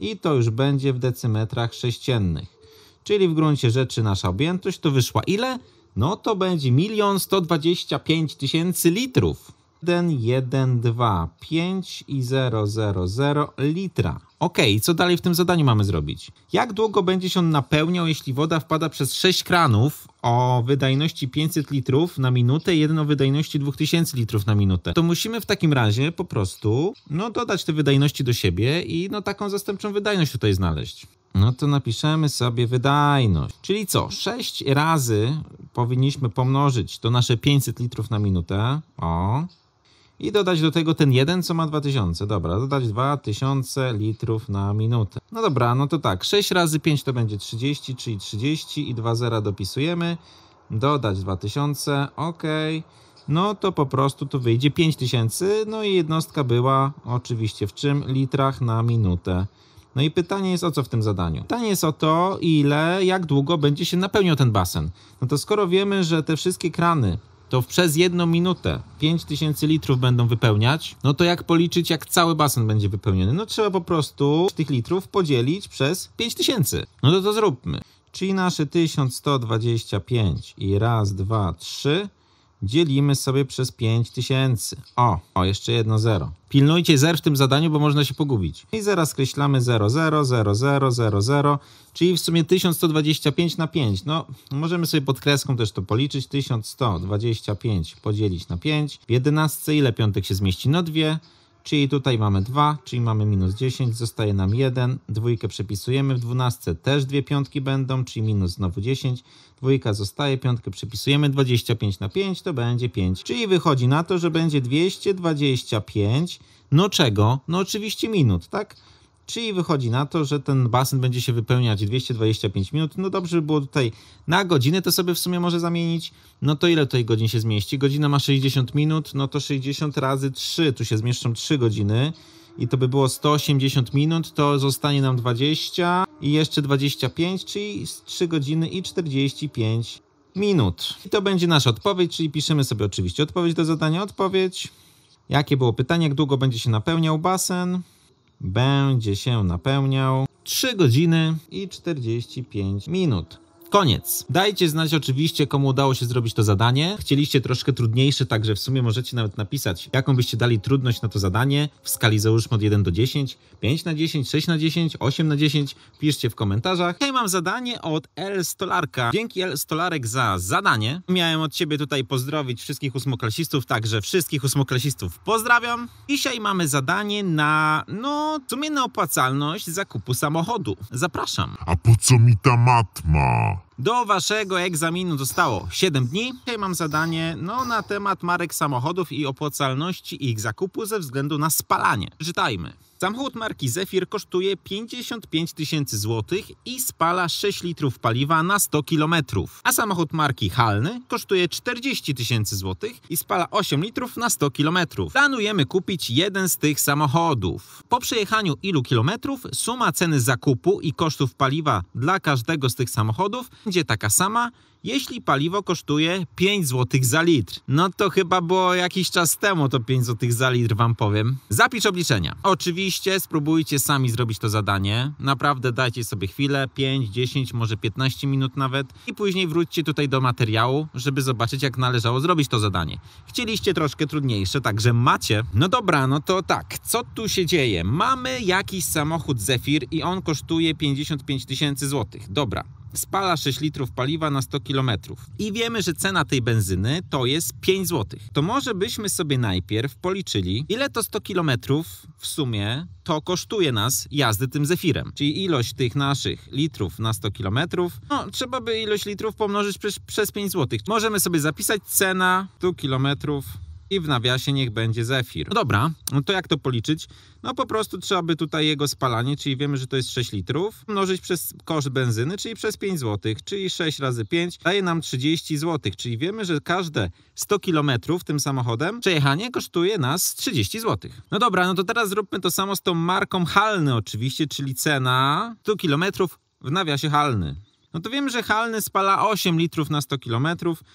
i to już będzie w decymetrach sześciennych. Czyli w gruncie rzeczy nasza objętość to wyszła ile? No to będzie 1 125 000 litrów. 1, 1, 2, 5 i 0, 0, 0 litra. Ok, co dalej w tym zadaniu mamy zrobić? Jak długo będzie się on napełniał, jeśli woda wpada przez 6 kranów o wydajności 500 litrów na minutę, i jeden o wydajności 2000 litrów na minutę? To musimy w takim razie po prostu no, dodać te wydajności do siebie i no, taką zastępczą wydajność tutaj znaleźć. No to napiszemy sobie wydajność. Czyli co? 6 razy powinniśmy pomnożyć to nasze 500 litrów na minutę. O, i dodać do tego ten jeden, co ma 2000. Dobra, dodać 2000 litrów na minutę. No dobra, no to tak, 6 razy 5 to będzie 30, czyli 30 i 2 zera dopisujemy. Dodać 2000, ok. No to po prostu tu wyjdzie 5000, no i jednostka była oczywiście w czym? Litrach na minutę. No i pytanie jest o co w tym zadaniu? Pytanie jest o to, ile, jak długo będzie się napełniał ten basen. No to skoro wiemy, że te wszystkie krany to przez jedną minutę 5000 litrów będą wypełniać, no to jak policzyć, jak cały basen będzie wypełniony? No trzeba po prostu tych litrów podzielić przez 5000. No to to zróbmy. Czyli nasze 1125 i raz, dwa, trzy dzielimy sobie przez 5000. O, o, jeszcze jedno 0. Pilnujcie 0 w tym zadaniu, bo można się pogubić. I zaraz skreślamy 0, 0, 0, 0, 0, 0, czyli w sumie 1125 na 5. No, możemy sobie pod kreską też to policzyć. 1125 podzielić na 5. W 11 ile piątek się zmieści? No 2. Czyli tutaj mamy 2, czyli mamy minus 10, zostaje nam 1. Dwójkę przepisujemy w 12, też dwie piątki będą, czyli minus znowu 10. Dwójka zostaje, piątkę przepisujemy, 25 na 5 to będzie 5. Czyli wychodzi na to, że będzie 225, no czego? No oczywiście minut, tak? Czyli wychodzi na to, że ten basen będzie się wypełniać 225 minut. No dobrze by było tutaj na godzinę to sobie w sumie może zamienić. No to ile tutaj godzin się zmieści? Godzina ma 60 minut, no to 60 razy 3. Tu się zmieszczą 3 godziny i to by było 180 minut, to zostanie nam 20 i jeszcze 25, czyli 3 godziny i 45 minut. I to będzie nasza odpowiedź, czyli piszemy sobie oczywiście odpowiedź do zadania, odpowiedź. Jakie było pytanie, jak długo będzie się napełniał basen? będzie się napełniał 3 godziny i 45 minut. Koniec. Dajcie znać oczywiście, komu udało się zrobić to zadanie. Chcieliście troszkę trudniejsze, także w sumie możecie nawet napisać, jaką byście dali trudność na to zadanie w skali załóżmy od 1 do 10, 5 na 10, 6 na 10, 8 na 10. Piszcie w komentarzach. Dzisiaj mam zadanie od L Stolarka. Dzięki L Stolarek za zadanie. Miałem od ciebie tutaj pozdrowić wszystkich ósmoklasistów, także wszystkich ósmoklasistów pozdrawiam. Dzisiaj mamy zadanie na, no, w na opłacalność zakupu samochodu. Zapraszam. A po co mi ta matma? Do waszego egzaminu zostało 7 dni. Dzisiaj mam zadanie no, na temat marek samochodów i opłacalności ich zakupu ze względu na spalanie. Czytajmy. Samochód marki Zephyr kosztuje 55 tysięcy złotych i spala 6 litrów paliwa na 100 km, a samochód marki Halny kosztuje 40 tysięcy złotych i spala 8 litrów na 100 km. Planujemy kupić jeden z tych samochodów. Po przejechaniu ilu kilometrów suma ceny zakupu i kosztów paliwa dla każdego z tych samochodów będzie taka sama jeśli paliwo kosztuje 5 zł za litr, no to chyba było jakiś czas temu to 5 zł za litr wam powiem. Zapisz obliczenia. Oczywiście spróbujcie sami zrobić to zadanie. Naprawdę dajcie sobie chwilę, 5, 10, może 15 minut nawet i później wróćcie tutaj do materiału, żeby zobaczyć jak należało zrobić to zadanie. Chcieliście troszkę trudniejsze, także macie. No dobra, no to tak, co tu się dzieje? Mamy jakiś samochód Zephyr i on kosztuje 55 tysięcy złotych. Dobra, spala 6 litrów paliwa na 100 km. I wiemy, że cena tej benzyny to jest 5 zł. To może byśmy sobie najpierw policzyli, ile to 100 km w sumie to kosztuje nas jazdy tym zefirem. Czyli ilość tych naszych litrów na 100 km, no trzeba by ilość litrów pomnożyć przez, przez 5 zł. Możemy sobie zapisać cena 100 kilometrów i w nawiasie niech będzie Zefir. No dobra, no to jak to policzyć? No po prostu trzeba by tutaj jego spalanie, czyli wiemy, że to jest 6 litrów, mnożyć przez koszt benzyny, czyli przez 5 zł, czyli 6 razy 5 daje nam 30 zł, czyli wiemy, że każde 100 km tym samochodem przejechanie kosztuje nas 30 zł. No dobra, no to teraz zróbmy to samo z tą marką Halny oczywiście, czyli cena 100 km w nawiasie Halny. No to wiemy, że Halny spala 8 litrów na 100 km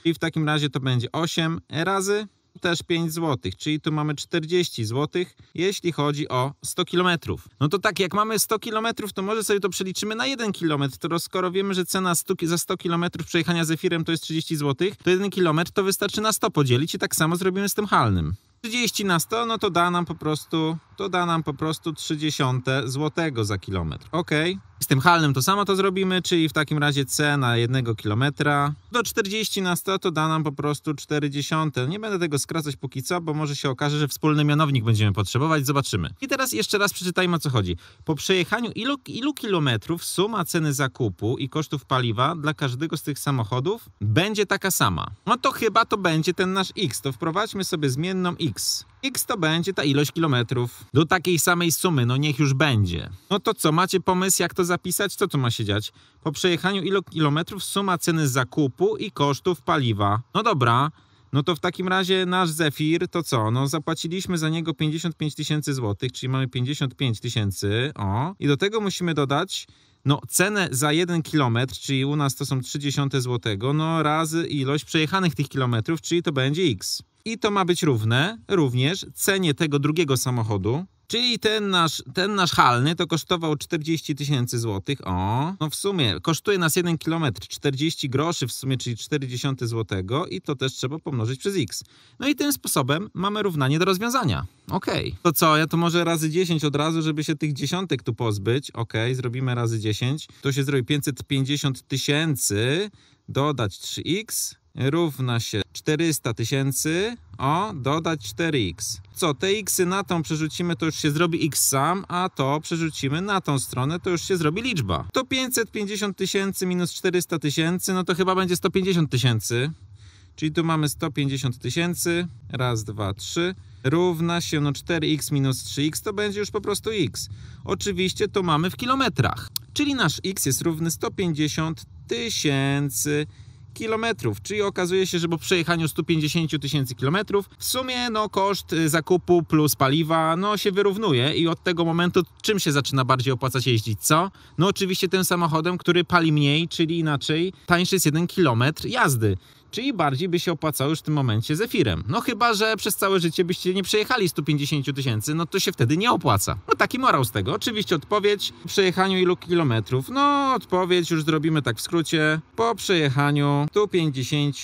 i w takim razie to będzie 8 razy też 5 zł, czyli tu mamy 40 zł, jeśli chodzi o 100 km. No to tak, jak mamy 100 km, to może sobie to przeliczymy na 1 km, to skoro wiemy, że cena 100, za 100 km przejechania zefirem to jest 30 zł, to 1 km to wystarczy na 100 podzielić i tak samo zrobimy z tym halnym. 30 na 100, no to da nam po prostu to da nam po prostu 30 złotego za kilometr. Ok, z tym halnym to samo to zrobimy, czyli w takim razie cena jednego kilometra do 40 na 100 to da nam po prostu 40. Nie będę tego skracać póki co, bo może się okaże, że wspólny mianownik będziemy potrzebować, zobaczymy. I teraz jeszcze raz przeczytajmy o co chodzi. Po przejechaniu ilu, ilu kilometrów suma ceny zakupu i kosztów paliwa dla każdego z tych samochodów będzie taka sama. No to chyba to będzie ten nasz X, to wprowadźmy sobie zmienną X. X to będzie ta ilość kilometrów do takiej samej sumy, no niech już będzie. No to co, macie pomysł jak to zapisać? Co tu ma się dziać? Po przejechaniu ilu kilometrów suma ceny zakupu i kosztów paliwa. No dobra, no to w takim razie nasz Zefir to co? No zapłaciliśmy za niego 55 tysięcy złotych, czyli mamy 55 tysięcy, o. I do tego musimy dodać no cenę za jeden kilometr, czyli u nas to są 30 zł, no razy ilość przejechanych tych kilometrów, czyli to będzie x. I to ma być równe również cenie tego drugiego samochodu, Czyli ten nasz, ten nasz halny to kosztował 40 tysięcy złotych. O, no w sumie kosztuje nas 1 km 40 groszy w sumie, czyli 40 złotego i to też trzeba pomnożyć przez x. No i tym sposobem mamy równanie do rozwiązania. Okej. Okay. To co, ja to może razy 10 od razu, żeby się tych dziesiątek tu pozbyć. Okej, okay, zrobimy razy 10. To się zrobi 550 tysięcy, dodać 3x równa się 400 tysięcy, o, dodać 4x. Co, te x na tą przerzucimy, to już się zrobi x sam, a to przerzucimy na tą stronę, to już się zrobi liczba. To 550 tysięcy minus 400 tysięcy, no to chyba będzie 150 tysięcy. Czyli tu mamy 150 tysięcy, raz, dwa, trzy, równa się no 4x minus 3x, to będzie już po prostu x. Oczywiście to mamy w kilometrach, czyli nasz x jest równy 150 tysięcy kilometrów, czyli okazuje się, że po przejechaniu 150 tysięcy kilometrów w sumie no, koszt y, zakupu plus paliwa no, się wyrównuje i od tego momentu czym się zaczyna bardziej opłacać jeździć, co? No oczywiście tym samochodem, który pali mniej, czyli inaczej tańszy jest jeden kilometr jazdy czyli bardziej by się opłacało już w tym momencie Zefirem. No chyba, że przez całe życie byście nie przejechali 150 tysięcy, no to się wtedy nie opłaca. No taki morał z tego. Oczywiście odpowiedź po przejechaniu ilu kilometrów? No odpowiedź już zrobimy tak w skrócie. Po przejechaniu 150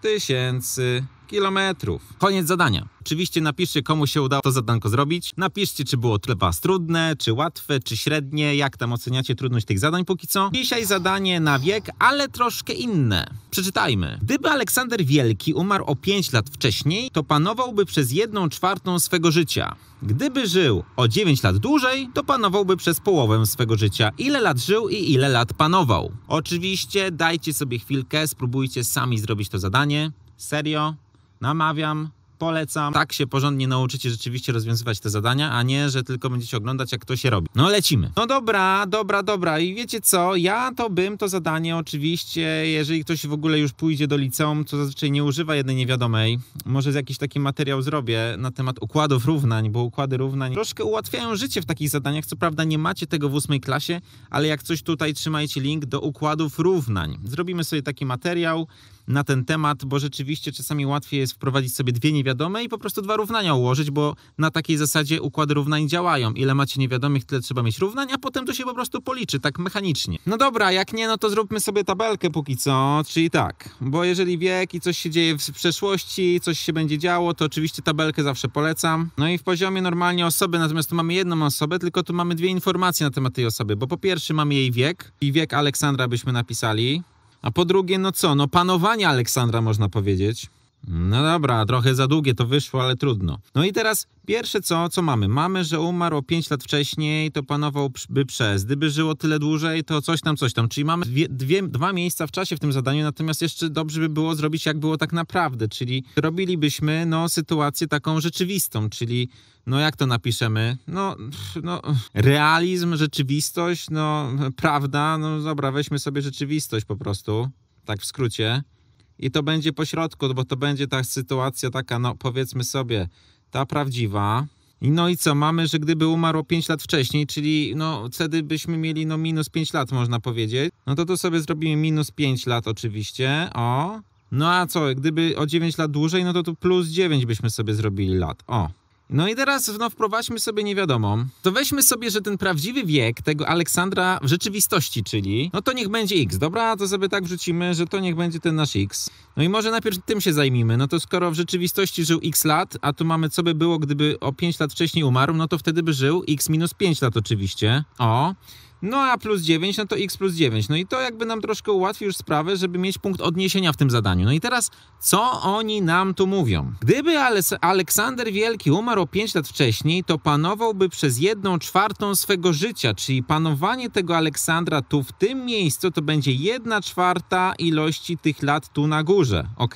tysięcy kilometrów. Koniec zadania. Oczywiście napiszcie, komu się udało to zadanko zrobić. Napiszcie, czy było was trudne, czy łatwe, czy średnie, jak tam oceniacie trudność tych zadań póki co. Dzisiaj zadanie na wiek, ale troszkę inne. Przeczytajmy. Gdyby Aleksander Wielki umarł o 5 lat wcześniej, to panowałby przez 1 czwartą swego życia. Gdyby żył o 9 lat dłużej, to panowałby przez połowę swego życia. Ile lat żył i ile lat panował? Oczywiście dajcie sobie chwilkę, spróbujcie sami zrobić to zadanie. Serio? namawiam, polecam. Tak się porządnie nauczycie rzeczywiście rozwiązywać te zadania, a nie, że tylko będziecie oglądać, jak to się robi. No lecimy. No dobra, dobra, dobra. I wiecie co? Ja to bym to zadanie oczywiście, jeżeli ktoś w ogóle już pójdzie do liceum, to zazwyczaj nie używa jednej niewiadomej. Może jakiś taki materiał zrobię na temat układów równań, bo układy równań troszkę ułatwiają życie w takich zadaniach. Co prawda nie macie tego w ósmej klasie, ale jak coś tutaj trzymajcie link do układów równań. Zrobimy sobie taki materiał na ten temat, bo rzeczywiście czasami łatwiej jest wprowadzić sobie dwie niewiadome i po prostu dwa równania ułożyć, bo na takiej zasadzie układy równań działają. Ile macie niewiadomych, tyle trzeba mieć równań, a potem to się po prostu policzy, tak mechanicznie. No dobra, jak nie, no to zróbmy sobie tabelkę póki co, czyli tak, bo jeżeli wiek i coś się dzieje w przeszłości, coś się będzie działo, to oczywiście tabelkę zawsze polecam. No i w poziomie normalnie osoby, natomiast tu mamy jedną osobę, tylko tu mamy dwie informacje na temat tej osoby, bo po pierwsze mamy jej wiek i wiek Aleksandra byśmy napisali, a po drugie, no co, no panowanie Aleksandra można powiedzieć. No dobra, trochę za długie to wyszło, ale trudno. No i teraz pierwsze co, co mamy? Mamy, że umarł o 5 lat wcześniej, to panowałby przez. Gdyby żyło tyle dłużej, to coś tam, coś tam. Czyli mamy dwie, dwie, dwa miejsca w czasie w tym zadaniu, natomiast jeszcze dobrze by było zrobić, jak było tak naprawdę. Czyli robilibyśmy no, sytuację taką rzeczywistą, czyli no jak to napiszemy? No, no realizm, rzeczywistość, no prawda, no dobra, weźmy sobie rzeczywistość po prostu, tak w skrócie i to będzie pośrodku, bo to będzie ta sytuacja taka, no powiedzmy sobie, ta prawdziwa. No i co, mamy, że gdyby umarł 5 lat wcześniej, czyli no wtedy byśmy mieli no minus 5 lat można powiedzieć, no to tu sobie zrobimy minus 5 lat oczywiście, o. No a co, gdyby o 9 lat dłużej, no to tu plus 9 byśmy sobie zrobili lat, o. No i teraz no, wprowadźmy sobie niewiadomą. To weźmy sobie, że ten prawdziwy wiek tego Aleksandra w rzeczywistości, czyli no to niech będzie x, dobra? To sobie tak wrzucimy, że to niech będzie ten nasz x. No i może najpierw tym się zajmijmy. No to skoro w rzeczywistości żył x lat, a tu mamy co by było, gdyby o 5 lat wcześniej umarł, no to wtedy by żył x minus 5 lat oczywiście. O no a plus 9, no to x plus 9. No i to jakby nam troszkę ułatwi już sprawę, żeby mieć punkt odniesienia w tym zadaniu. No i teraz, co oni nam tu mówią? Gdyby Aleksander Wielki umarł 5 lat wcześniej, to panowałby przez jedną czwartą swego życia, czyli panowanie tego Aleksandra tu w tym miejscu to będzie jedna czwarta ilości tych lat tu na górze, ok?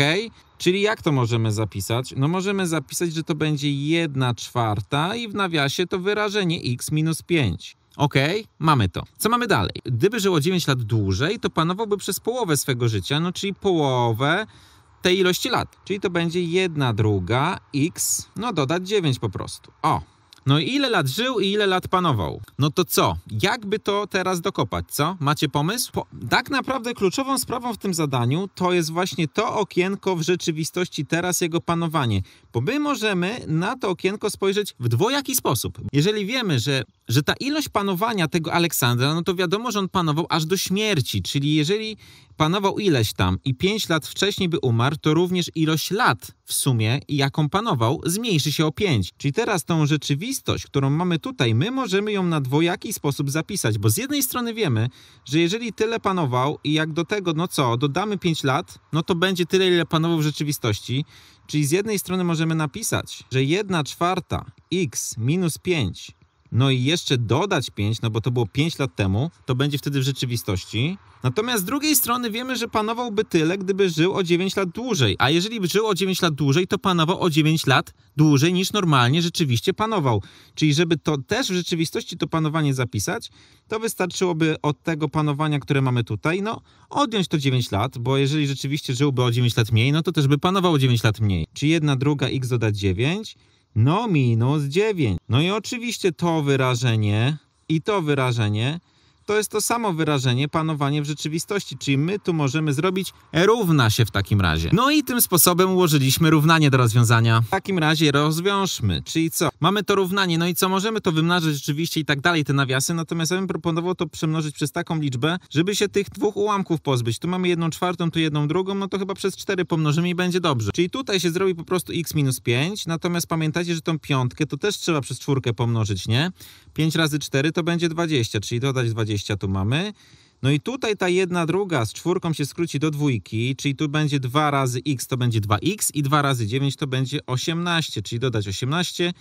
Czyli jak to możemy zapisać? No możemy zapisać, że to będzie 1 czwarta i w nawiasie to wyrażenie x minus 5. OK, mamy to. Co mamy dalej? Gdyby żyło 9 lat dłużej, to panowałby przez połowę swego życia, no czyli połowę tej ilości lat. Czyli to będzie 1 druga x, no dodać 9 po prostu. O, no i ile lat żył i ile lat panował? No to co? Jakby to teraz dokopać, co? Macie pomysł? Po... tak naprawdę kluczową sprawą w tym zadaniu to jest właśnie to okienko w rzeczywistości teraz jego panowanie, bo my możemy na to okienko spojrzeć w dwojaki sposób. Jeżeli wiemy, że że ta ilość panowania tego Aleksandra, no to wiadomo, że on panował aż do śmierci, czyli jeżeli panował ileś tam i 5 lat wcześniej by umarł, to również ilość lat w sumie, jaką panował, zmniejszy się o 5. Czyli teraz tą rzeczywistość, którą mamy tutaj, my możemy ją na dwojaki sposób zapisać, bo z jednej strony wiemy, że jeżeli tyle panował i jak do tego, no co, dodamy 5 lat, no to będzie tyle, ile panował w rzeczywistości, czyli z jednej strony możemy napisać, że 1 czwarta x minus 5 no i jeszcze dodać 5, no bo to było 5 lat temu, to będzie wtedy w rzeczywistości. Natomiast z drugiej strony wiemy, że panowałby tyle, gdyby żył o 9 lat dłużej. A jeżeli żył o 9 lat dłużej, to panował o 9 lat dłużej niż normalnie rzeczywiście panował. Czyli żeby to też w rzeczywistości to panowanie zapisać, to wystarczyłoby od tego panowania, które mamy tutaj, no odjąć to 9 lat, bo jeżeli rzeczywiście żyłby o 9 lat mniej, no to też by panował o 9 lat mniej. Czy jedna druga x dodać 9 no minus 9. No i oczywiście to wyrażenie i to wyrażenie to jest to samo wyrażenie panowanie w rzeczywistości, czyli my tu możemy zrobić równa się w takim razie. No i tym sposobem ułożyliśmy równanie do rozwiązania. W takim razie rozwiążmy, czyli co? Mamy to równanie, no i co? Możemy to wymnażać rzeczywiście i tak dalej, te nawiasy, natomiast ja bym proponował to przemnożyć przez taką liczbę, żeby się tych dwóch ułamków pozbyć. Tu mamy jedną czwartą, tu jedną drugą, no to chyba przez cztery pomnożymy i będzie dobrze. Czyli tutaj się zrobi po prostu x minus 5, natomiast pamiętajcie, że tą piątkę to też trzeba przez czwórkę pomnożyć, nie? 5 razy 4 to będzie 20, czyli dodać 20 20 tu mamy. No i tutaj ta jedna druga z czwórką się skróci do dwójki, czyli tu będzie 2 razy x to będzie 2x i 2 razy 9 to będzie 18, czyli dodać 18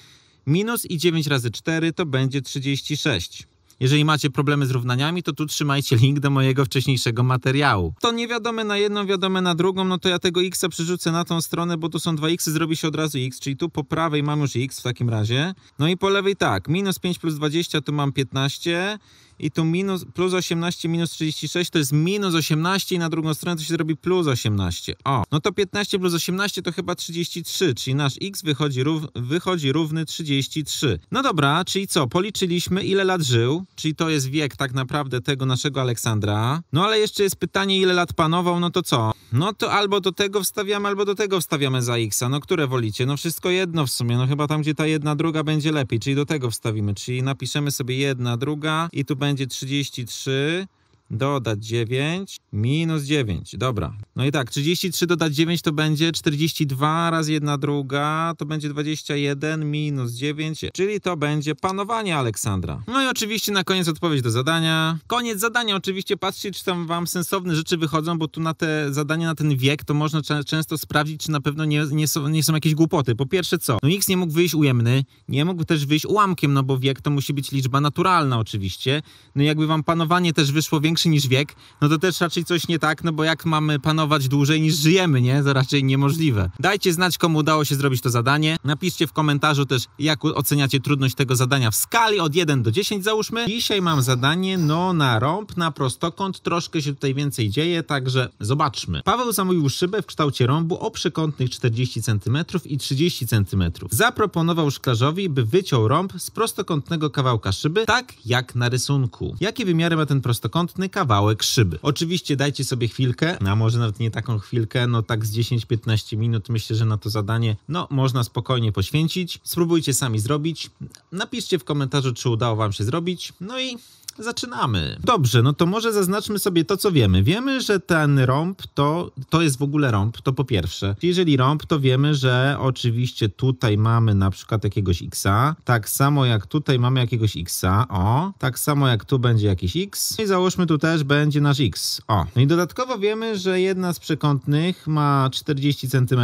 minus i 9 razy 4 to będzie 36. Jeżeli macie problemy z równaniami, to tu trzymajcie link do mojego wcześniejszego materiału. To nie wiadome na jedną, wiadome na drugą, no to ja tego x przerzucę na tą stronę, bo tu są 2x, y, zrobi się od razu x, czyli tu po prawej mam już x w takim razie. No i po lewej tak, minus 5 plus 20, tu mam 15, i tu minus, plus 18 minus 36 to jest minus 18 i na drugą stronę to się zrobi plus 18. O, no to 15 plus 18 to chyba 33, czyli nasz x wychodzi, rów, wychodzi równy 33. No dobra, czyli co? Policzyliśmy ile lat żył, czyli to jest wiek tak naprawdę tego naszego Aleksandra. No ale jeszcze jest pytanie ile lat panował, no to co? No to albo do tego wstawiamy, albo do tego wstawiamy za x. No które wolicie? No wszystko jedno w sumie. No chyba tam, gdzie ta jedna druga będzie lepiej, czyli do tego wstawimy. Czyli napiszemy sobie jedna druga i tu będzie 33 dodać 9, minus 9, dobra. No i tak, 33 dodać 9 to będzie 42 razy 1 druga, to będzie 21 minus 9, czyli to będzie panowanie Aleksandra. No i oczywiście na koniec odpowiedź do zadania. Koniec zadania, oczywiście patrzcie, czy tam wam sensowne rzeczy wychodzą, bo tu na te zadania, na ten wiek, to można często sprawdzić, czy na pewno nie, nie, są, nie są jakieś głupoty. Po pierwsze co? No nikt nie mógł wyjść ujemny, nie mógł też wyjść ułamkiem, no bo wiek to musi być liczba naturalna oczywiście. No i jakby wam panowanie też wyszło większe starszy niż wiek, no to też raczej coś nie tak, no bo jak mamy panować dłużej niż żyjemy, nie? To raczej niemożliwe. Dajcie znać, komu udało się zrobić to zadanie. Napiszcie w komentarzu też, jak oceniacie trudność tego zadania w skali od 1 do 10 załóżmy. Dzisiaj mam zadanie, no na rąb, na prostokąt, troszkę się tutaj więcej dzieje, także zobaczmy. Paweł zamówił szybę w kształcie rąbu o przekątnych 40 cm i 30 cm. Zaproponował szklarzowi, by wyciął rąb z prostokątnego kawałka szyby, tak jak na rysunku. Jakie wymiary ma ten prostokątny? kawałek szyby. Oczywiście dajcie sobie chwilkę, no a może nawet nie taką chwilkę, no tak z 10-15 minut myślę, że na to zadanie no można spokojnie poświęcić. Spróbujcie sami zrobić. Napiszcie w komentarzu, czy udało wam się zrobić. No i Zaczynamy. Dobrze, no to może zaznaczmy sobie to, co wiemy. Wiemy, że ten rąb to, to jest w ogóle rąb, to po pierwsze. Jeżeli rąb, to wiemy, że oczywiście tutaj mamy na przykład jakiegoś xa, tak samo jak tutaj mamy jakiegoś xa, o, tak samo jak tu będzie jakiś x, no i załóżmy tu też będzie nasz x, o. No i dodatkowo wiemy, że jedna z przekątnych ma 40 cm,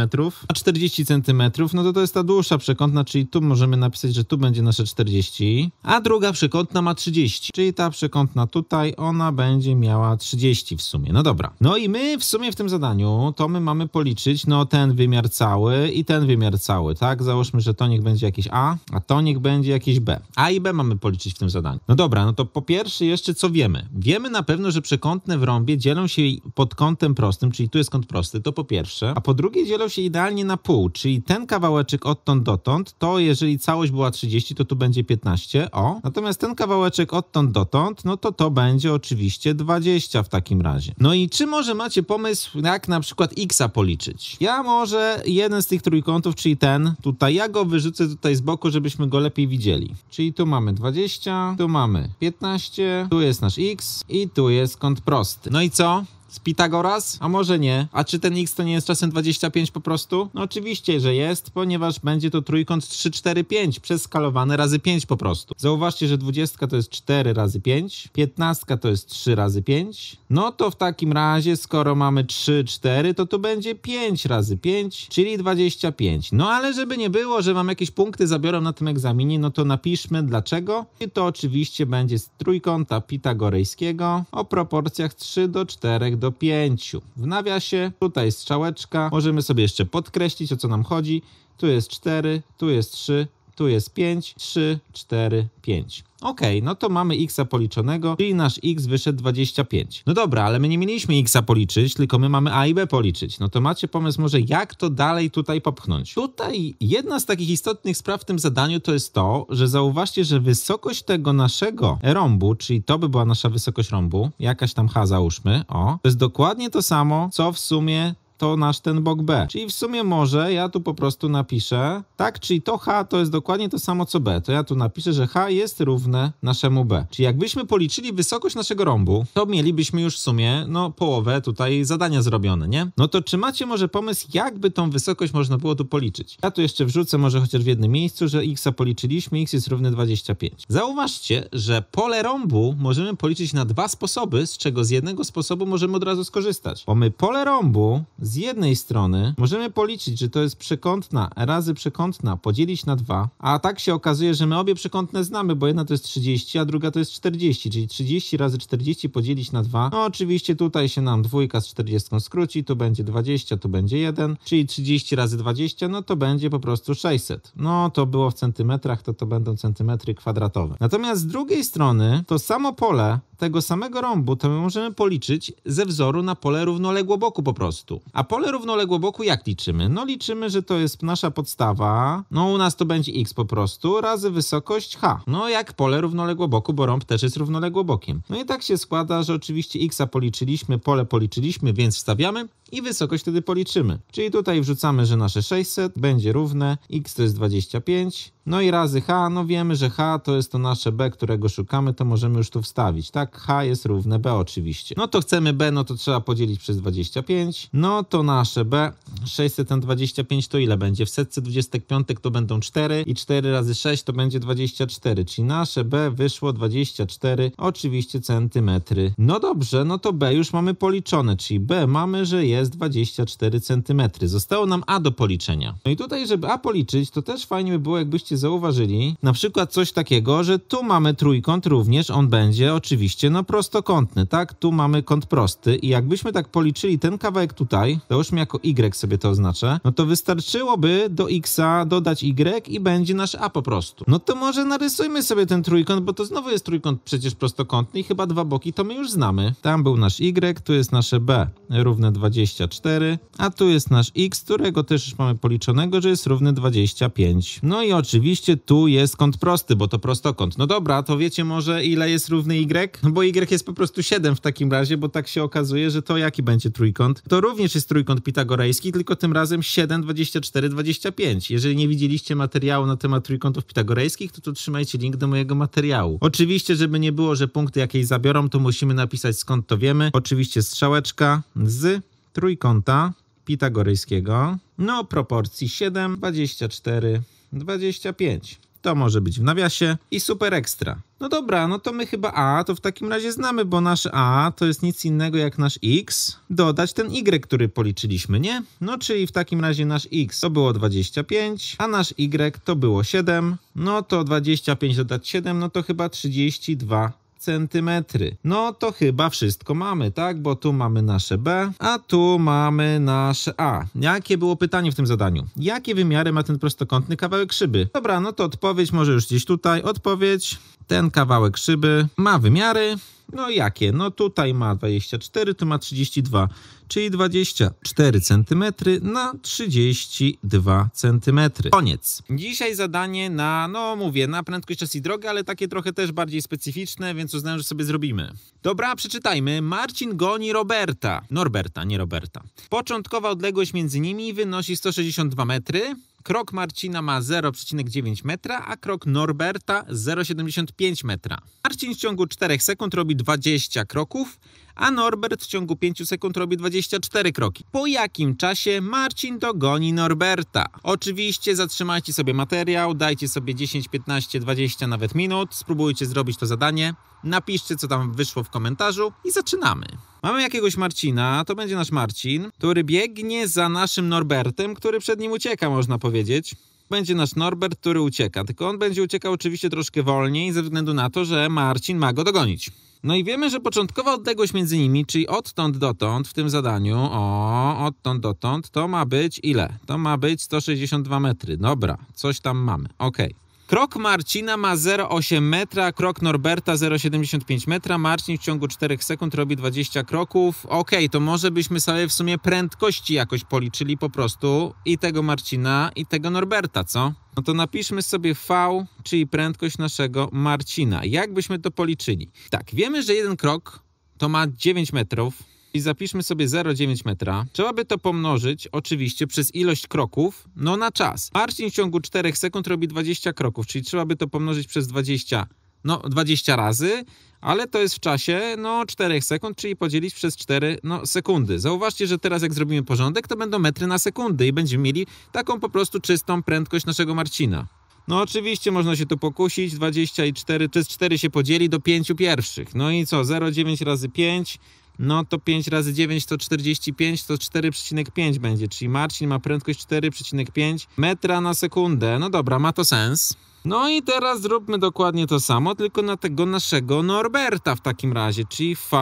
a 40 cm, no to to jest ta dłuższa przekątna, czyli tu możemy napisać, że tu będzie nasze 40, a druga przekątna ma 30, czyli ta przekątna tutaj, ona będzie miała 30 w sumie. No dobra. No i my w sumie w tym zadaniu, to my mamy policzyć, no ten wymiar cały i ten wymiar cały, tak? Załóżmy, że to niech będzie jakieś A, a to niech będzie jakieś B. A i B mamy policzyć w tym zadaniu. No dobra, no to po pierwsze jeszcze co wiemy? Wiemy na pewno, że przekątne w rąbie dzielą się pod kątem prostym, czyli tu jest kąt prosty, to po pierwsze, a po drugie dzielą się idealnie na pół, czyli ten kawałeczek odtąd dotąd, to jeżeli całość była 30, to tu będzie 15, o. Natomiast ten kawałeczek odtąd dotąd dotąd, no to to będzie oczywiście 20 w takim razie. No i czy może macie pomysł, jak na przykład x'a policzyć? Ja może jeden z tych trójkątów, czyli ten tutaj, ja go wyrzucę tutaj z boku, żebyśmy go lepiej widzieli. Czyli tu mamy 20, tu mamy 15, tu jest nasz x i tu jest kąt prosty. No i co? z Pitagoras? A może nie? A czy ten x to nie jest czasem 25 po prostu? No oczywiście, że jest, ponieważ będzie to trójkąt 3, 4, 5 przeskalowany razy 5 po prostu. Zauważcie, że 20 to jest 4 razy 5, 15 to jest 3 razy 5. No to w takim razie, skoro mamy 3, 4, to tu będzie 5 razy 5, czyli 25. No ale żeby nie było, że wam jakieś punkty zabiorą na tym egzaminie, no to napiszmy dlaczego. I to oczywiście będzie z trójkąta pitagorejskiego o proporcjach 3 do 4 do 5. W nawiasie tutaj strzałeczka, możemy sobie jeszcze podkreślić o co nam chodzi. Tu jest 4, tu jest 3, tu jest 5, 3, 4, 5. OK, no to mamy x policzonego, czyli nasz x wyszedł 25. No dobra, ale my nie mieliśmy x policzyć, tylko my mamy a i b policzyć. No to macie pomysł może, jak to dalej tutaj popchnąć. Tutaj jedna z takich istotnych spraw w tym zadaniu to jest to, że zauważcie, że wysokość tego naszego rąbu, czyli to by była nasza wysokość rąbu, jakaś tam h załóżmy, o, to jest dokładnie to samo, co w sumie to nasz ten bok B. Czyli w sumie może ja tu po prostu napiszę, tak, czyli to H to jest dokładnie to samo co B. To ja tu napiszę, że H jest równe naszemu B. Czyli jakbyśmy policzyli wysokość naszego rąbu, to mielibyśmy już w sumie, no, połowę tutaj zadania zrobione, nie? No to czy macie może pomysł, jakby tą wysokość można było tu policzyć? Ja tu jeszcze wrzucę może chociaż w jednym miejscu, że x policzyliśmy, x jest równe 25. Zauważcie, że pole rąbu możemy policzyć na dwa sposoby, z czego z jednego sposobu możemy od razu skorzystać. Bo my pole rąbu z jednej strony możemy policzyć, że to jest przekątna razy przekątna podzielić na 2, a tak się okazuje, że my obie przekątne znamy, bo jedna to jest 30, a druga to jest 40, czyli 30 razy 40 podzielić na 2. No oczywiście tutaj się nam dwójka z 40 skróci, tu będzie 20, tu będzie 1, czyli 30 razy 20, no to będzie po prostu 600. No to było w centymetrach, to to będą centymetry kwadratowe. Natomiast z drugiej strony to samo pole tego samego rąbu, to my możemy policzyć ze wzoru na pole równoległoboku po prostu. A pole równoległoboku jak liczymy? No liczymy, że to jest nasza podstawa, no u nas to będzie x po prostu, razy wysokość h. No jak pole równoległoboku, bo rąb też jest równoległobokiem. No i tak się składa, że oczywiście x policzyliśmy, pole policzyliśmy, więc wstawiamy i wysokość wtedy policzymy. Czyli tutaj wrzucamy, że nasze 600 będzie równe x to jest 25, no i razy h, no wiemy, że h to jest to nasze b, którego szukamy, to możemy już tu wstawić, tak? h jest równe b oczywiście. No to chcemy b, no to trzeba podzielić przez 25, no to nasze b, 600 25 to ile będzie? W setce 25 to będą 4 i 4 razy 6 to będzie 24, czyli nasze b wyszło 24, oczywiście centymetry. No dobrze, no to b już mamy policzone, czyli b mamy, że jest jest 24 cm. Zostało nam A do policzenia. No i tutaj, żeby A policzyć, to też fajnie by było, jakbyście zauważyli na przykład coś takiego, że tu mamy trójkąt również, on będzie oczywiście no prostokątny, tak? Tu mamy kąt prosty i jakbyśmy tak policzyli ten kawałek tutaj, załóżmy jako Y sobie to oznaczę, no to wystarczyłoby do X dodać Y i będzie nasz A po prostu. No to może narysujmy sobie ten trójkąt, bo to znowu jest trójkąt przecież prostokątny i chyba dwa boki to my już znamy. Tam był nasz Y, tu jest nasze B równe 20 24, a tu jest nasz x, którego też już mamy policzonego, że jest równy 25. No i oczywiście tu jest kąt prosty, bo to prostokąt. No dobra, to wiecie może ile jest równy y? No bo y jest po prostu 7 w takim razie, bo tak się okazuje, że to jaki będzie trójkąt? To również jest trójkąt pitagorejski, tylko tym razem 7, 24, 25. Jeżeli nie widzieliście materiału na temat trójkątów pitagorejskich, to tu trzymajcie link do mojego materiału. Oczywiście, żeby nie było, że punkty jakieś zabiorą, to musimy napisać skąd to wiemy. Oczywiście strzałeczka z trójkąta pitagoryjskiego, no proporcji 7, 24, 25. To może być w nawiasie i super ekstra. No dobra, no to my chyba A to w takim razie znamy, bo nasz A to jest nic innego jak nasz X dodać ten Y, który policzyliśmy, nie? No czyli w takim razie nasz X to było 25, a nasz Y to było 7. No to 25 dodać 7, no to chyba 32 centymetry. No to chyba wszystko mamy, tak? Bo tu mamy nasze B, a tu mamy nasze A. Jakie było pytanie w tym zadaniu? Jakie wymiary ma ten prostokątny kawałek szyby? Dobra, no to odpowiedź może już gdzieś tutaj. Odpowiedź, ten kawałek szyby ma wymiary no jakie? No tutaj ma 24, tu ma 32, czyli 24 cm na 32 cm. Koniec. Dzisiaj zadanie na, no mówię, na prędkość, czas i drogę, ale takie trochę też bardziej specyficzne, więc uznałem, że sobie zrobimy. Dobra, przeczytajmy. Marcin goni Roberta. Norberta, nie Roberta. Początkowa odległość między nimi wynosi 162 metry. Krok Marcina ma 0,9 metra, a krok Norberta 0,75 metra. Marcin w ciągu 4 sekund robi 20 kroków, a Norbert w ciągu 5 sekund robi 24 kroki. Po jakim czasie Marcin dogoni Norberta? Oczywiście zatrzymajcie sobie materiał, dajcie sobie 10, 15, 20 nawet minut, spróbujcie zrobić to zadanie. Napiszcie, co tam wyszło w komentarzu i zaczynamy. Mamy jakiegoś Marcina, to będzie nasz Marcin, który biegnie za naszym Norbertem, który przed nim ucieka, można powiedzieć będzie nasz Norbert, który ucieka. Tylko on będzie uciekał oczywiście troszkę wolniej, ze względu na to, że Marcin ma go dogonić. No i wiemy, że początkowa odległość między nimi, czyli odtąd dotąd w tym zadaniu, o, odtąd dotąd, to ma być ile? To ma być 162 metry. Dobra, coś tam mamy. Okej. Okay. Krok Marcina ma 0,8 metra, krok Norberta 0,75 metra. Marcin w ciągu 4 sekund robi 20 kroków. Okej, okay, to może byśmy sobie w sumie prędkości jakoś policzyli po prostu i tego Marcina, i tego Norberta, co? No to napiszmy sobie V, czyli prędkość naszego Marcina. Jak byśmy to policzyli? Tak, wiemy, że jeden krok to ma 9 metrów, i zapiszmy sobie 0,9 metra. Trzeba by to pomnożyć oczywiście przez ilość kroków, no na czas. Marcin w ciągu 4 sekund robi 20 kroków, czyli trzeba by to pomnożyć przez 20, no 20 razy, ale to jest w czasie no 4 sekund, czyli podzielić przez 4 no, sekundy. Zauważcie, że teraz jak zrobimy porządek, to będą metry na sekundy i będziemy mieli taką po prostu czystą prędkość naszego Marcina. No oczywiście można się tu pokusić, 24 przez 4 się podzieli do 5 pierwszych. No i co, 0,9 razy 5 no to 5 razy 9 to 45, to 4,5 będzie, czyli Marcin ma prędkość 4,5 metra na sekundę. No dobra, ma to sens. No i teraz zróbmy dokładnie to samo, tylko na tego naszego Norberta w takim razie, czyli V,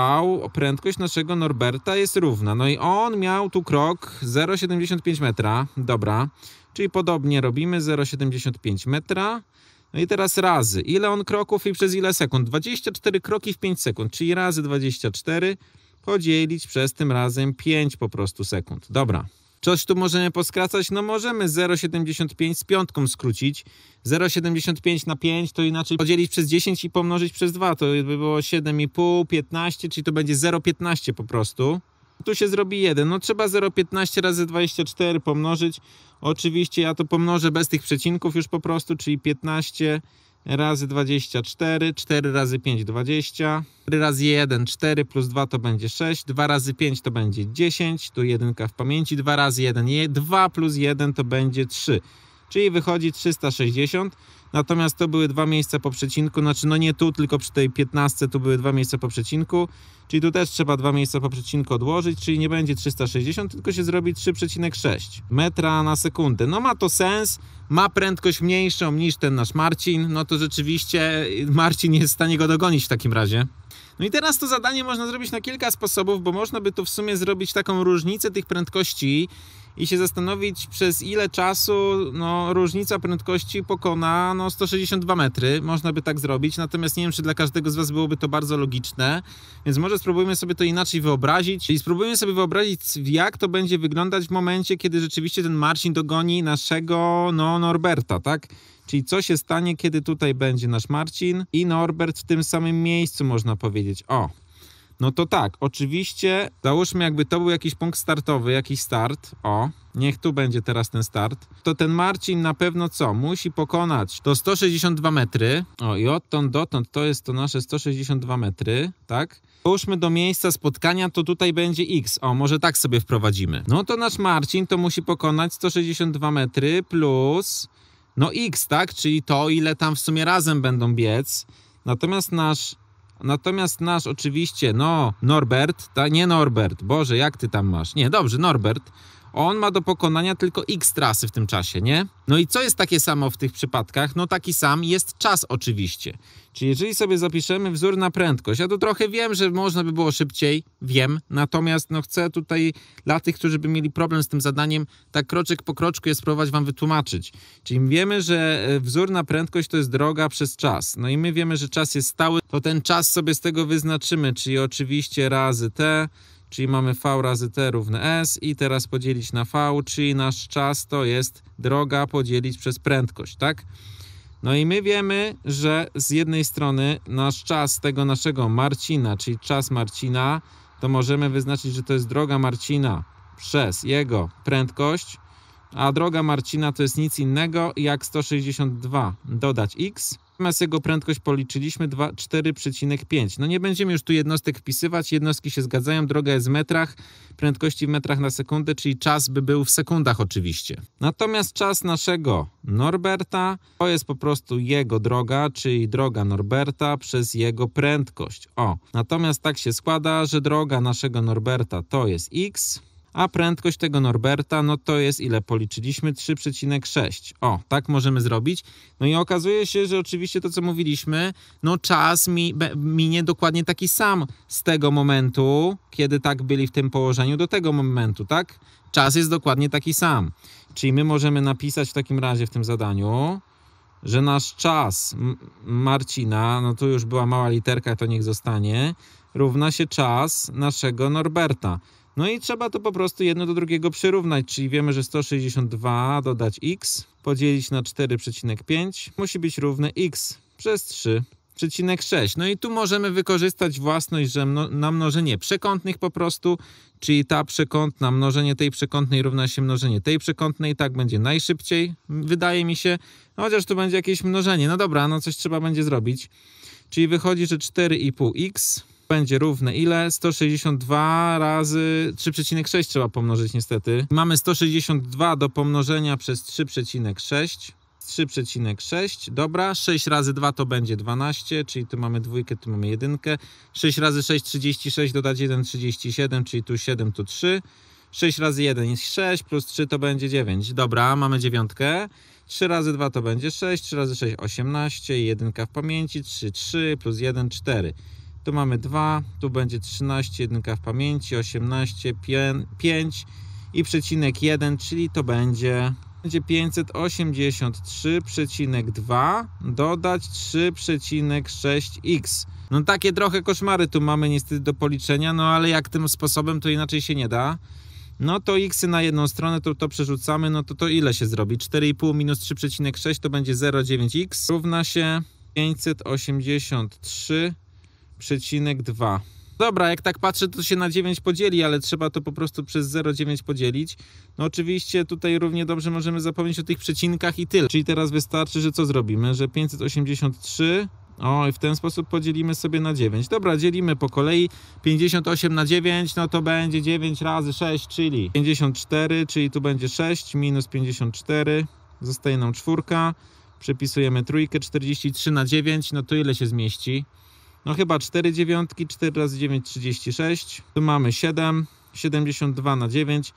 prędkość naszego Norberta jest równa. No i on miał tu krok 0,75 metra, dobra, czyli podobnie robimy 0,75 metra. No i teraz razy. Ile on kroków i przez ile sekund? 24 kroki w 5 sekund, czyli razy 24 podzielić przez tym razem 5 po prostu sekund. Dobra. Coś tu możemy poskracać? No możemy 0,75 z piątką skrócić. 0,75 na 5 to inaczej podzielić przez 10 i pomnożyć przez 2. To by było 7,5, 15, czyli to będzie 0,15 po prostu tu się zrobi 1. No trzeba 0,15 razy 24 pomnożyć. Oczywiście ja to pomnożę bez tych przecinków już po prostu, czyli 15 razy 24, 4 razy 5, 20, 4 razy 1, 4 plus 2 to będzie 6, 2 razy 5 to będzie 10, tu jedynka w pamięci, 2 razy 1, 2 plus 1 to będzie 3 czyli wychodzi 360. Natomiast to były dwa miejsca po przecinku, znaczy no nie tu, tylko przy tej 15 tu były dwa miejsca po przecinku, czyli tu też trzeba dwa miejsca po przecinku odłożyć, czyli nie będzie 360, tylko się zrobi 3,6 metra na sekundę. No ma to sens, ma prędkość mniejszą niż ten nasz Marcin, no to rzeczywiście Marcin jest w stanie go dogonić w takim razie. No i teraz to zadanie można zrobić na kilka sposobów, bo można by tu w sumie zrobić taką różnicę tych prędkości, i się zastanowić przez ile czasu no, różnica prędkości pokona no, 162 metry. Można by tak zrobić, natomiast nie wiem, czy dla każdego z Was byłoby to bardzo logiczne, więc może spróbujmy sobie to inaczej wyobrazić i spróbujmy sobie wyobrazić, jak to będzie wyglądać w momencie, kiedy rzeczywiście ten Marcin dogoni naszego no, Norberta, tak? Czyli co się stanie, kiedy tutaj będzie nasz Marcin i Norbert w tym samym miejscu, można powiedzieć. O, no to tak, oczywiście, załóżmy, jakby to był jakiś punkt startowy, jakiś start. O, niech tu będzie teraz ten start. To ten Marcin na pewno co? Musi pokonać to 162 metry. O, i odtąd dotąd to jest to nasze 162 metry, tak? Połóżmy do miejsca spotkania, to tutaj będzie X. O, może tak sobie wprowadzimy. No to nasz Marcin to musi pokonać 162 metry plus no X, tak? Czyli to, ile tam w sumie razem będą biec. Natomiast nasz Natomiast nasz oczywiście, no, Norbert, ta, nie Norbert, Boże, jak ty tam masz? Nie, dobrze, Norbert on ma do pokonania tylko x trasy w tym czasie, nie? No i co jest takie samo w tych przypadkach? No taki sam jest czas oczywiście. Czyli jeżeli sobie zapiszemy wzór na prędkość, ja tu trochę wiem, że można by było szybciej, wiem, natomiast no chcę tutaj dla tych, którzy by mieli problem z tym zadaniem, tak kroczek po kroczku je spróbować wam wytłumaczyć. Czyli wiemy, że e, wzór na prędkość to jest droga przez czas. No i my wiemy, że czas jest stały, to ten czas sobie z tego wyznaczymy, czyli oczywiście razy t, czyli mamy V razy T równy S i teraz podzielić na V, czyli nasz czas to jest droga podzielić przez prędkość, tak? No i my wiemy, że z jednej strony nasz czas tego naszego Marcina, czyli czas Marcina, to możemy wyznaczyć, że to jest droga Marcina przez jego prędkość, a droga Marcina to jest nic innego jak 162 dodać x Natomiast jego prędkość policzyliśmy 4,5. No nie będziemy już tu jednostek wpisywać, jednostki się zgadzają, droga jest w metrach, prędkości w metrach na sekundę, czyli czas by był w sekundach oczywiście. Natomiast czas naszego Norberta to jest po prostu jego droga, czyli droga Norberta przez jego prędkość. O, natomiast tak się składa, że droga naszego Norberta to jest x, a prędkość tego Norberta, no to jest ile policzyliśmy? 3,6. O, tak możemy zrobić. No i okazuje się, że oczywiście to, co mówiliśmy, no czas mi, minie dokładnie taki sam z tego momentu, kiedy tak byli w tym położeniu, do tego momentu, tak? Czas jest dokładnie taki sam. Czyli my możemy napisać w takim razie w tym zadaniu, że nasz czas Marcina, no tu już była mała literka, to niech zostanie, równa się czas naszego Norberta. No i trzeba to po prostu jedno do drugiego przyrównać, czyli wiemy, że 162 dodać x podzielić na 4,5 musi być równe x przez 3 3,6. No i tu możemy wykorzystać własność, że mno, na mnożenie przekątnych po prostu, czyli ta przekątna, mnożenie tej przekątnej równa się mnożenie tej przekątnej, tak będzie najszybciej, wydaje mi się, no chociaż tu będzie jakieś mnożenie. No dobra, no coś trzeba będzie zrobić. Czyli wychodzi, że 4,5x będzie równe ile? 162 razy 3,6 trzeba pomnożyć niestety. Mamy 162 do pomnożenia przez 3,6. 3,6, dobra, 6 razy 2 to będzie 12, czyli tu mamy dwójkę, tu mamy jedynkę, 6 razy 6, 36, dodać 1, 37, czyli tu 7, tu 3, 6 razy 1 jest 6, plus 3 to będzie 9, dobra, mamy dziewiątkę, 3 razy 2 to będzie 6, 3 razy 6, 18, jedynka w pamięci, 3, 3, plus 1, 4. Tu mamy 2, tu będzie 13, jedynka w pamięci, 18, 5 i przecinek 1, czyli to będzie będzie 583,2 dodać 3,6x. No takie trochę koszmary tu mamy niestety do policzenia, no ale jak tym sposobem to inaczej się nie da. No to x -y na jedną stronę, to to przerzucamy, no to to ile się zrobi? 4,5 minus 3,6 to będzie 0,9x równa się 583 przecinek Dobra, jak tak patrzę, to się na 9 podzieli, ale trzeba to po prostu przez 0,9 podzielić. No oczywiście tutaj równie dobrze możemy zapomnieć o tych przecinkach i tyle. Czyli teraz wystarczy, że co zrobimy? Że 583 o, i w ten sposób podzielimy sobie na 9. Dobra, dzielimy po kolei. 58 na 9, no to będzie 9 razy 6, czyli 54, czyli tu będzie 6 minus 54. Zostaje nam czwórka. Przepisujemy trójkę, 43 na 9, no to ile się zmieści? No chyba 4 dziewiątki, 4 razy 9, 36. Tu mamy 7, 72 na 9.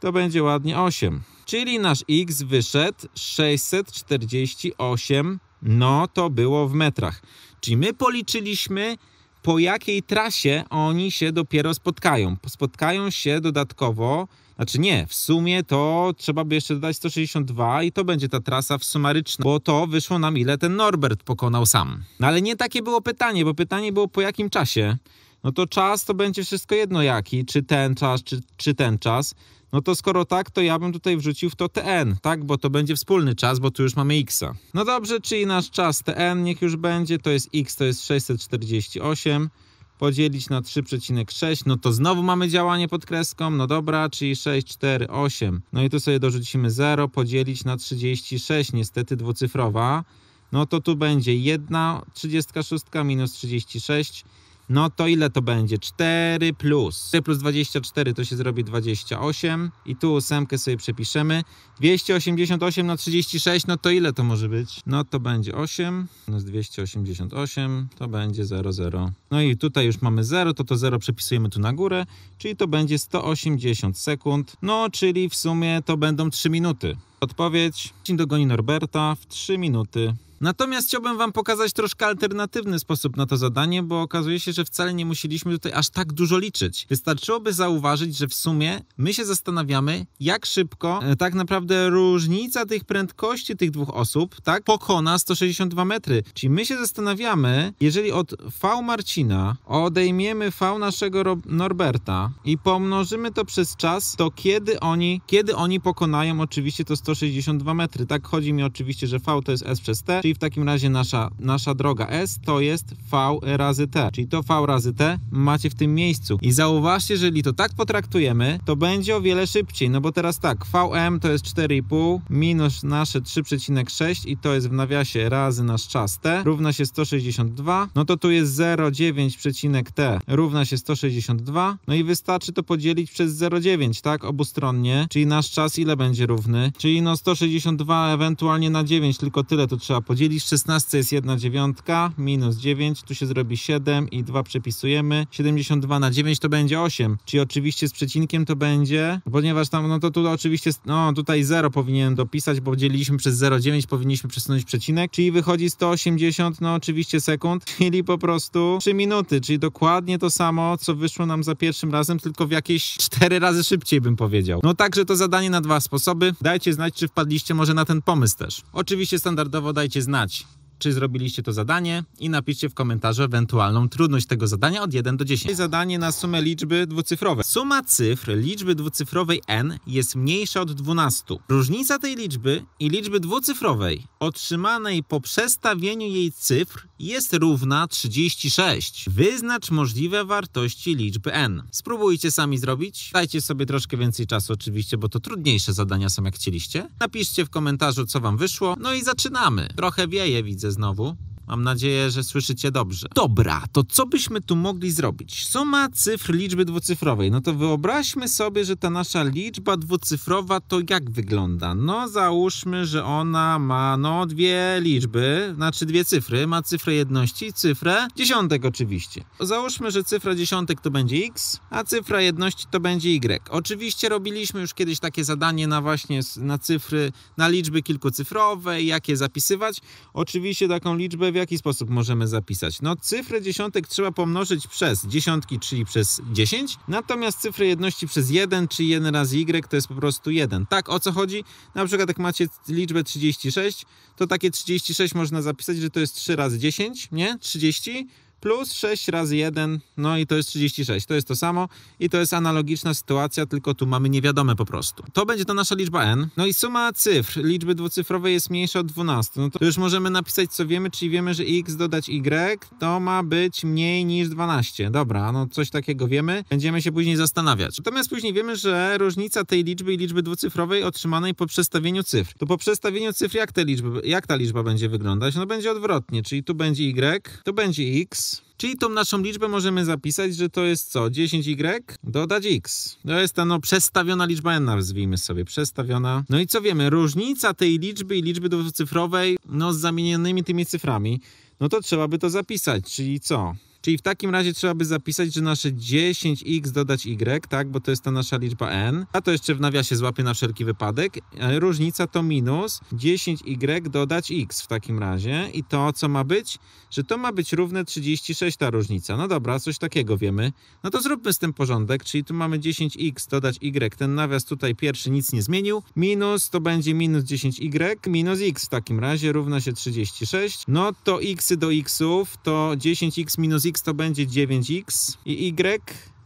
To będzie ładnie 8. Czyli nasz x wyszedł 648. No to było w metrach. Czyli my policzyliśmy po jakiej trasie oni się dopiero spotkają. Spotkają się dodatkowo znaczy nie, w sumie to trzeba by jeszcze dodać 162 i to będzie ta trasa w sumaryczna, bo to wyszło nam ile ten Norbert pokonał sam. No ale nie takie było pytanie, bo pytanie było po jakim czasie. No to czas to będzie wszystko jedno jaki, czy ten czas, czy, czy ten czas. No to skoro tak, to ja bym tutaj wrzucił w to TN, tak? Bo to będzie wspólny czas, bo tu już mamy X. -a. No dobrze, czyli nasz czas TN niech już będzie, to jest X, to jest 648 podzielić na 3,6, no to znowu mamy działanie pod kreską, no dobra, czyli 6, 4, 8. No i tu sobie dorzucimy 0, podzielić na 36, niestety dwucyfrowa. No to tu będzie 1,36 minus 36 no to ile to będzie? 4 plus. 4 plus 24 to się zrobi 28 i tu ósemkę sobie przepiszemy. 288 na 36, no to ile to może być? No to będzie 8 minus 288, to będzie 00. No i tutaj już mamy 0, to to 0 przepisujemy tu na górę, czyli to będzie 180 sekund, no czyli w sumie to będą 3 minuty podpowiedź. Dogoni Norberta w 3 minuty. Natomiast chciałbym Wam pokazać troszkę alternatywny sposób na to zadanie, bo okazuje się, że wcale nie musieliśmy tutaj aż tak dużo liczyć. Wystarczyłoby zauważyć, że w sumie my się zastanawiamy, jak szybko e, tak naprawdę różnica tych prędkości tych dwóch osób tak, pokona 162 metry. Czyli my się zastanawiamy, jeżeli od V Marcina odejmiemy V naszego Rob Norberta i pomnożymy to przez czas, to kiedy oni, kiedy oni pokonają oczywiście to 162 162 metry. Tak, chodzi mi oczywiście, że V to jest S przez T, czyli w takim razie nasza, nasza droga S to jest V razy T, czyli to V razy T macie w tym miejscu. I zauważcie, że jeżeli to tak potraktujemy, to będzie o wiele szybciej, no bo teraz tak, Vm to jest 4,5 minus nasze 3,6 i to jest w nawiasie razy nasz czas T, równa się 162, no to tu jest 0,9 T równa się 162, no i wystarczy to podzielić przez 0,9, tak, obustronnie, czyli nasz czas ile będzie równy, czyli czyli no 162 ewentualnie na 9, tylko tyle tu trzeba podzielić. 16 jest 1 dziewiątka, minus 9, tu się zrobi 7 i 2 przepisujemy. 72 na 9 to będzie 8, czyli oczywiście z przecinkiem to będzie, ponieważ tam, no to tu oczywiście, no tutaj 0 powinienem dopisać, bo dzieliliśmy przez 0,9, powinniśmy przesunąć przecinek, czyli wychodzi 180, no oczywiście sekund, [laughs] czyli po prostu 3 minuty, czyli dokładnie to samo, co wyszło nam za pierwszym razem, tylko w jakieś 4 razy szybciej bym powiedział. No także to zadanie na dwa sposoby. Dajcie znać, czy wpadliście może na ten pomysł też. Oczywiście standardowo dajcie znać, czy zrobiliście to zadanie i napiszcie w komentarzu ewentualną trudność tego zadania od 1 do 10. Zadanie na sumę liczby dwucyfrowej. Suma cyfr liczby dwucyfrowej n jest mniejsza od 12. Różnica tej liczby i liczby dwucyfrowej otrzymanej po przestawieniu jej cyfr jest równa 36. Wyznacz możliwe wartości liczby n. Spróbujcie sami zrobić. Dajcie sobie troszkę więcej czasu oczywiście, bo to trudniejsze zadania są jak chcieliście. Napiszcie w komentarzu co wam wyszło. No i zaczynamy. Trochę wieje widzę widzę znowu. Mam nadzieję, że słyszycie dobrze. Dobra, to co byśmy tu mogli zrobić? Suma cyfr liczby dwucyfrowej. No to wyobraźmy sobie, że ta nasza liczba dwucyfrowa to jak wygląda? No załóżmy, że ona ma no dwie liczby, znaczy dwie cyfry. Ma cyfrę jedności, i cyfrę dziesiątek oczywiście. Załóżmy, że cyfra dziesiątek to będzie x, a cyfra jedności to będzie y. Oczywiście robiliśmy już kiedyś takie zadanie na właśnie na cyfry, na liczby kilkucyfrowe, jak je zapisywać. Oczywiście taką liczbę w jaki sposób możemy zapisać? No cyfrę dziesiątek trzeba pomnożyć przez dziesiątki, czyli przez 10, natomiast cyfrę jedności przez 1, czyli 1 razy y to jest po prostu 1. Tak, o co chodzi? Na przykład jak macie liczbę 36, to takie 36 można zapisać, że to jest 3 razy 10, nie? 30 plus 6 razy 1, no i to jest 36. To jest to samo i to jest analogiczna sytuacja, tylko tu mamy niewiadome po prostu. To będzie to nasza liczba n. No i suma cyfr liczby dwucyfrowej jest mniejsza od 12. No to już możemy napisać, co wiemy, czyli wiemy, że x dodać y to ma być mniej niż 12. Dobra, no coś takiego wiemy. Będziemy się później zastanawiać. Natomiast później wiemy, że różnica tej liczby i liczby dwucyfrowej otrzymanej po przestawieniu cyfr. To po przestawieniu cyfr jak, te liczby, jak ta liczba będzie wyglądać? No będzie odwrotnie, czyli tu będzie y, tu będzie x, Czyli tą naszą liczbę możemy zapisać, że to jest co? 10y dodać x. To jest ta no, przestawiona liczba n, nazwijmy sobie, przestawiona. No i co wiemy? Różnica tej liczby i liczby dwucyfrowej, no z zamienionymi tymi cyframi, no to trzeba by to zapisać, czyli co? Czyli w takim razie trzeba by zapisać, że nasze 10x dodać y, tak, bo to jest ta nasza liczba n, a to jeszcze w nawiasie złapie na wszelki wypadek. E, różnica to minus 10y dodać x w takim razie i to co ma być? Że to ma być równe 36 ta różnica. No dobra, coś takiego wiemy. No to zróbmy z tym porządek, czyli tu mamy 10x dodać y, ten nawias tutaj pierwszy nic nie zmienił, minus to będzie minus 10y minus x w takim razie równa się 36. No to x do xów to 10x minus x to będzie 9x i y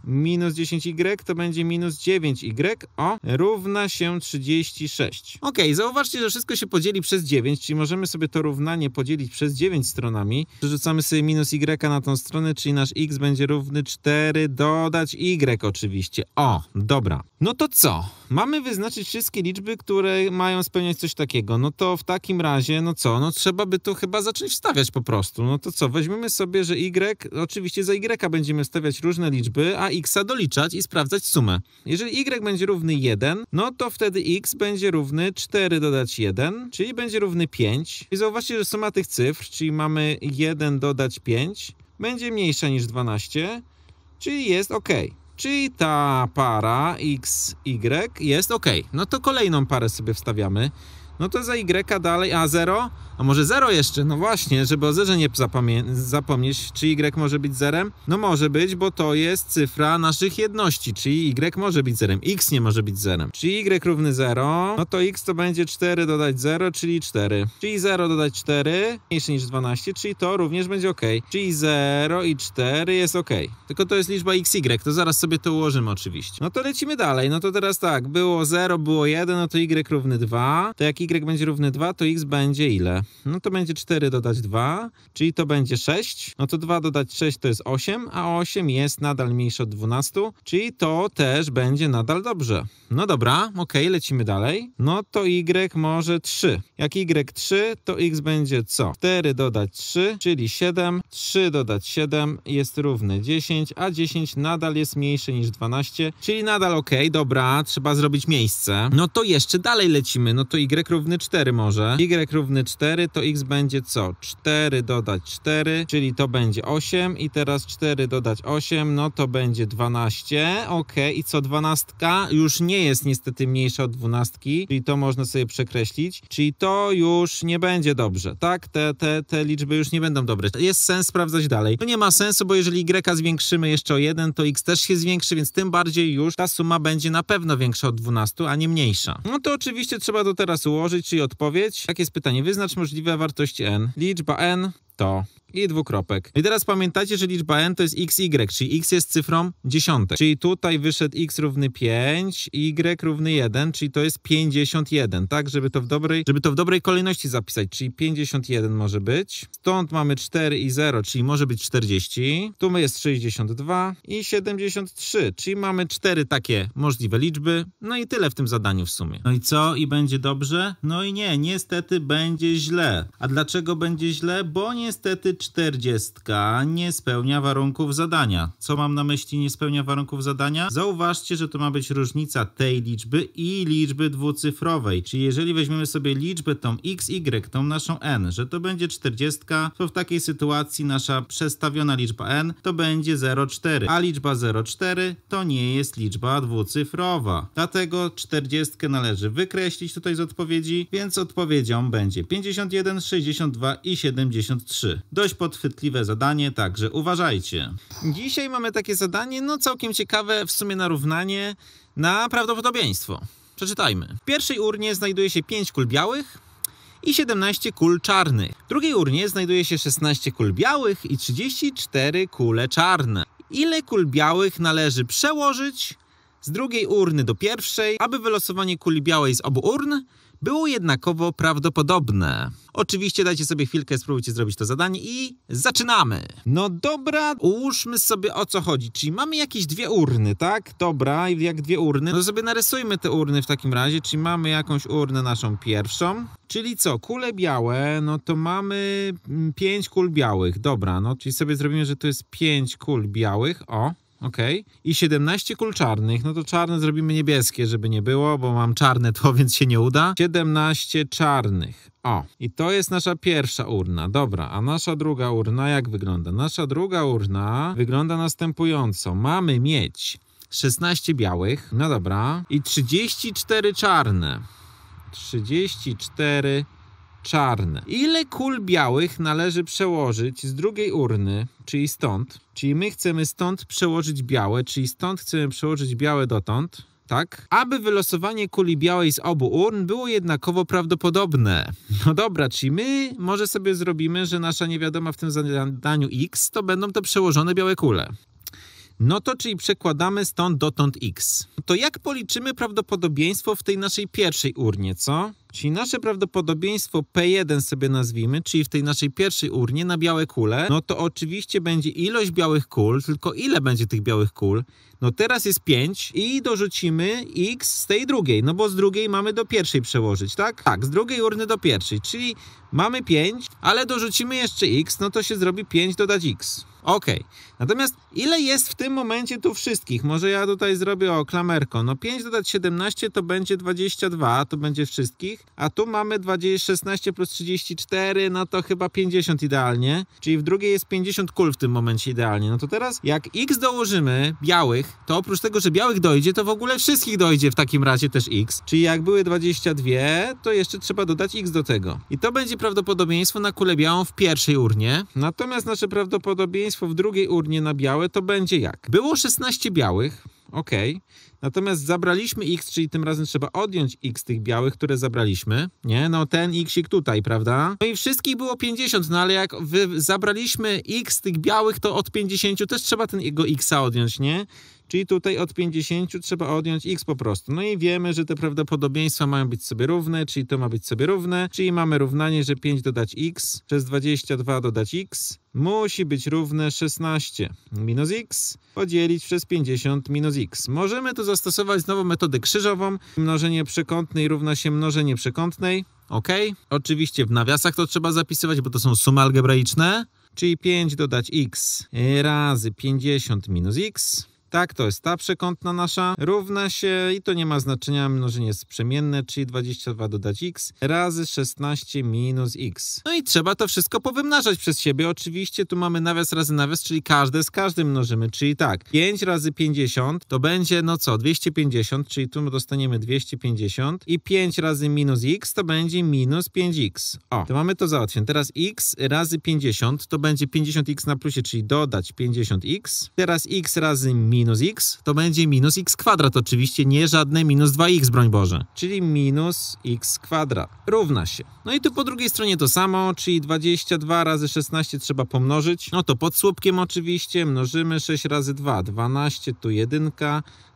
minus 10y to będzie minus 9y, o, równa się 36. Ok, zauważcie, że wszystko się podzieli przez 9, czyli możemy sobie to równanie podzielić przez 9 stronami. Przerzucamy sobie minus y na tą stronę, czyli nasz x będzie równy 4, dodać y oczywiście. O, dobra. No to co? Mamy wyznaczyć wszystkie liczby, które mają spełniać coś takiego. No to w takim razie, no co? No trzeba by tu chyba zacząć wstawiać po prostu. No to co? Weźmiemy sobie, że y, oczywiście za y będziemy stawiać różne liczby, a x doliczać i sprawdzać sumę. Jeżeli y będzie równy 1, no to wtedy x będzie równy 4 dodać 1, czyli będzie równy 5. I zauważcie, że suma tych cyfr, czyli mamy 1 dodać 5, będzie mniejsza niż 12, czyli jest ok. Czyli ta para x, y jest ok. No to kolejną parę sobie wstawiamy no to za Y dalej, a 0, a może 0 jeszcze, no właśnie, żeby o zerze nie zapomnieć, czy Y może być zerem? No może być, bo to jest cyfra naszych jedności, czyli Y może być zerem, X nie może być zerem. Czyli Y równy 0, no to X to będzie 4 dodać 0, czyli 4. Czyli 0 dodać 4, mniejsze niż 12, czyli to również będzie ok. Czyli 0 i 4 jest ok. Tylko to jest liczba XY, to zaraz sobie to ułożymy oczywiście. No to lecimy dalej, no to teraz tak, było 0, było 1, no to Y równy 2, to jak Y Y będzie równy 2, to x będzie ile? No to będzie 4 dodać 2, czyli to będzie 6. No to 2 dodać 6 to jest 8, a 8 jest nadal mniejsze od 12, czyli to też będzie nadal dobrze. No dobra, ok, lecimy dalej. No to y może 3. Jak y 3, to x będzie co? 4 dodać 3, czyli 7. 3 dodać 7 jest równy 10, a 10 nadal jest mniejsze niż 12, czyli nadal ok, dobra, trzeba zrobić miejsce. No to jeszcze dalej lecimy, no to y równy równy 4 może. Y równy 4 to x będzie co? 4 dodać 4, czyli to będzie 8 i teraz 4 dodać 8, no to będzie 12. Ok, i co 12? Już nie jest niestety mniejsza od 12, czyli to można sobie przekreślić, czyli to już nie będzie dobrze, tak? Te, te, te liczby już nie będą dobre. Jest sens sprawdzać dalej. To nie ma sensu, bo jeżeli y zwiększymy jeszcze o 1, to x też się zwiększy, więc tym bardziej już ta suma będzie na pewno większa od 12, a nie mniejsza. No to oczywiście trzeba to teraz ułożyć stworzyć jej odpowiedź? Jakie jest pytanie? Wyznacz możliwe wartości n. Liczba n to i dwukropek. I teraz pamiętajcie, że liczba n to jest xy, czyli x jest cyfrą dziesiątek. Czyli tutaj wyszedł x równy 5, y równy 1, czyli to jest 51, tak? Żeby to w dobrej, żeby to w dobrej kolejności zapisać, czyli 51 może być. Stąd mamy 4 i 0, czyli może być 40. Tu jest 62 i 73, czyli mamy cztery takie możliwe liczby. No i tyle w tym zadaniu w sumie. No i co? I będzie dobrze? No i nie, niestety będzie źle. A dlaczego będzie źle? Bo nie niestety czterdziestka nie spełnia warunków zadania. Co mam na myśli nie spełnia warunków zadania? Zauważcie, że to ma być różnica tej liczby i liczby dwucyfrowej. Czyli jeżeli weźmiemy sobie liczbę tą x, y, tą naszą n, że to będzie czterdziestka, to w takiej sytuacji nasza przestawiona liczba n to będzie 0,4, a liczba 0,4 to nie jest liczba dwucyfrowa. Dlatego czterdziestkę należy wykreślić tutaj z odpowiedzi, więc odpowiedzią będzie 51, 62 i 73. 3. Dość podchwytliwe zadanie, także uważajcie. Dzisiaj mamy takie zadanie, no całkiem ciekawe, w sumie narównanie na prawdopodobieństwo. Przeczytajmy. W pierwszej urnie znajduje się 5 kul białych, i 17 kul czarnych. W drugiej urnie znajduje się 16 kul białych i 34 kule czarne. Ile kul białych należy przełożyć z drugiej urny do pierwszej, aby wylosowanie kuli białej z obu urn było jednakowo prawdopodobne. Oczywiście dajcie sobie chwilkę, spróbujcie zrobić to zadanie i zaczynamy. No dobra, ułóżmy sobie o co chodzi. Czyli mamy jakieś dwie urny, tak? Dobra, jak dwie urny. No sobie narysujmy te urny w takim razie. Czyli mamy jakąś urnę naszą pierwszą. Czyli co, kule białe, no to mamy mm, pięć kul białych. Dobra, no czyli sobie zrobimy, że to jest pięć kul białych. O, Okej. I 17 kul czarnych. No to czarne zrobimy niebieskie, żeby nie było, bo mam czarne to, [laughs] więc się nie uda. 17 czarnych. O, i to jest nasza pierwsza urna. Dobra, a nasza druga urna jak wygląda? Nasza druga urna wygląda następująco. Mamy mieć 16 białych, no dobra, i 34 czarne. 34 czarne. Ile kul białych należy przełożyć z drugiej urny, czyli stąd, czyli my chcemy stąd przełożyć białe, czyli stąd chcemy przełożyć białe dotąd, tak? Aby wylosowanie kuli białej z obu urn było jednakowo prawdopodobne. No dobra, czyli my może sobie zrobimy, że nasza niewiadoma w tym zadaniu X to będą to przełożone białe kule. No to czyli przekładamy stąd dotąd x. To jak policzymy prawdopodobieństwo w tej naszej pierwszej urnie, co? Czyli nasze prawdopodobieństwo P1 sobie nazwijmy, czyli w tej naszej pierwszej urnie na białe kule, no to oczywiście będzie ilość białych kul, tylko ile będzie tych białych kul? No teraz jest 5 i dorzucimy x z tej drugiej, no bo z drugiej mamy do pierwszej przełożyć, tak? Tak, z drugiej urny do pierwszej, czyli mamy 5, ale dorzucimy jeszcze x, no to się zrobi 5 dodać x. Ok. Natomiast ile jest w tym momencie tu wszystkich? Może ja tutaj zrobię o klamerko. No 5 dodać 17 to będzie 22, to będzie wszystkich. A tu mamy 20, 16 plus 34, no to chyba 50 idealnie. Czyli w drugiej jest 50 kul w tym momencie idealnie. No to teraz jak x dołożymy białych, to oprócz tego, że białych dojdzie, to w ogóle wszystkich dojdzie w takim razie też x. Czyli jak były 22, to jeszcze trzeba dodać x do tego. I to będzie prawdopodobieństwo na kulę białą w pierwszej urnie. Natomiast nasze prawdopodobieństwo podobieństwo w drugiej urnie na białe to będzie jak? Było 16 białych, ok. Natomiast zabraliśmy x, czyli tym razem trzeba odjąć x tych białych, które zabraliśmy. Nie, no ten xik tutaj, prawda? No i wszystkich było 50, no ale jak zabraliśmy x tych białych, to od 50 też trzeba ten jego xa odjąć, nie? Czyli tutaj od 50 trzeba odjąć x po prostu. No i wiemy, że te prawdopodobieństwa mają być sobie równe, czyli to ma być sobie równe, czyli mamy równanie, że 5 dodać x przez 22 dodać x musi być równe 16 minus x podzielić przez 50 minus x. Możemy tu zastosować znowu metodę krzyżową. Mnożenie przekątnej równa się mnożenie przekątnej. Ok? Oczywiście w nawiasach to trzeba zapisywać, bo to są sumy algebraiczne. Czyli 5 dodać x razy 50 minus x tak, to jest ta przekątna nasza. Równa się, i to nie ma znaczenia, mnożenie jest przemienne, czyli 22 dodać x razy 16 minus x. No i trzeba to wszystko powymnażać przez siebie. Oczywiście tu mamy nawias razy nawias, czyli każde z każdym mnożymy, czyli tak, 5 razy 50 to będzie, no co, 250, czyli tu dostaniemy 250 i 5 razy minus x to będzie minus 5x. O, to mamy to załatwione. Teraz x razy 50 to będzie 50x na plusie, czyli dodać 50x. Teraz x razy minus minus x, to będzie minus x kwadrat. Oczywiście nie żadne minus 2x, broń Boże. Czyli minus x kwadrat równa się. No i tu po drugiej stronie to samo, czyli 22 razy 16 trzeba pomnożyć. No to pod słupkiem oczywiście mnożymy 6 razy 2. 12, tu 1,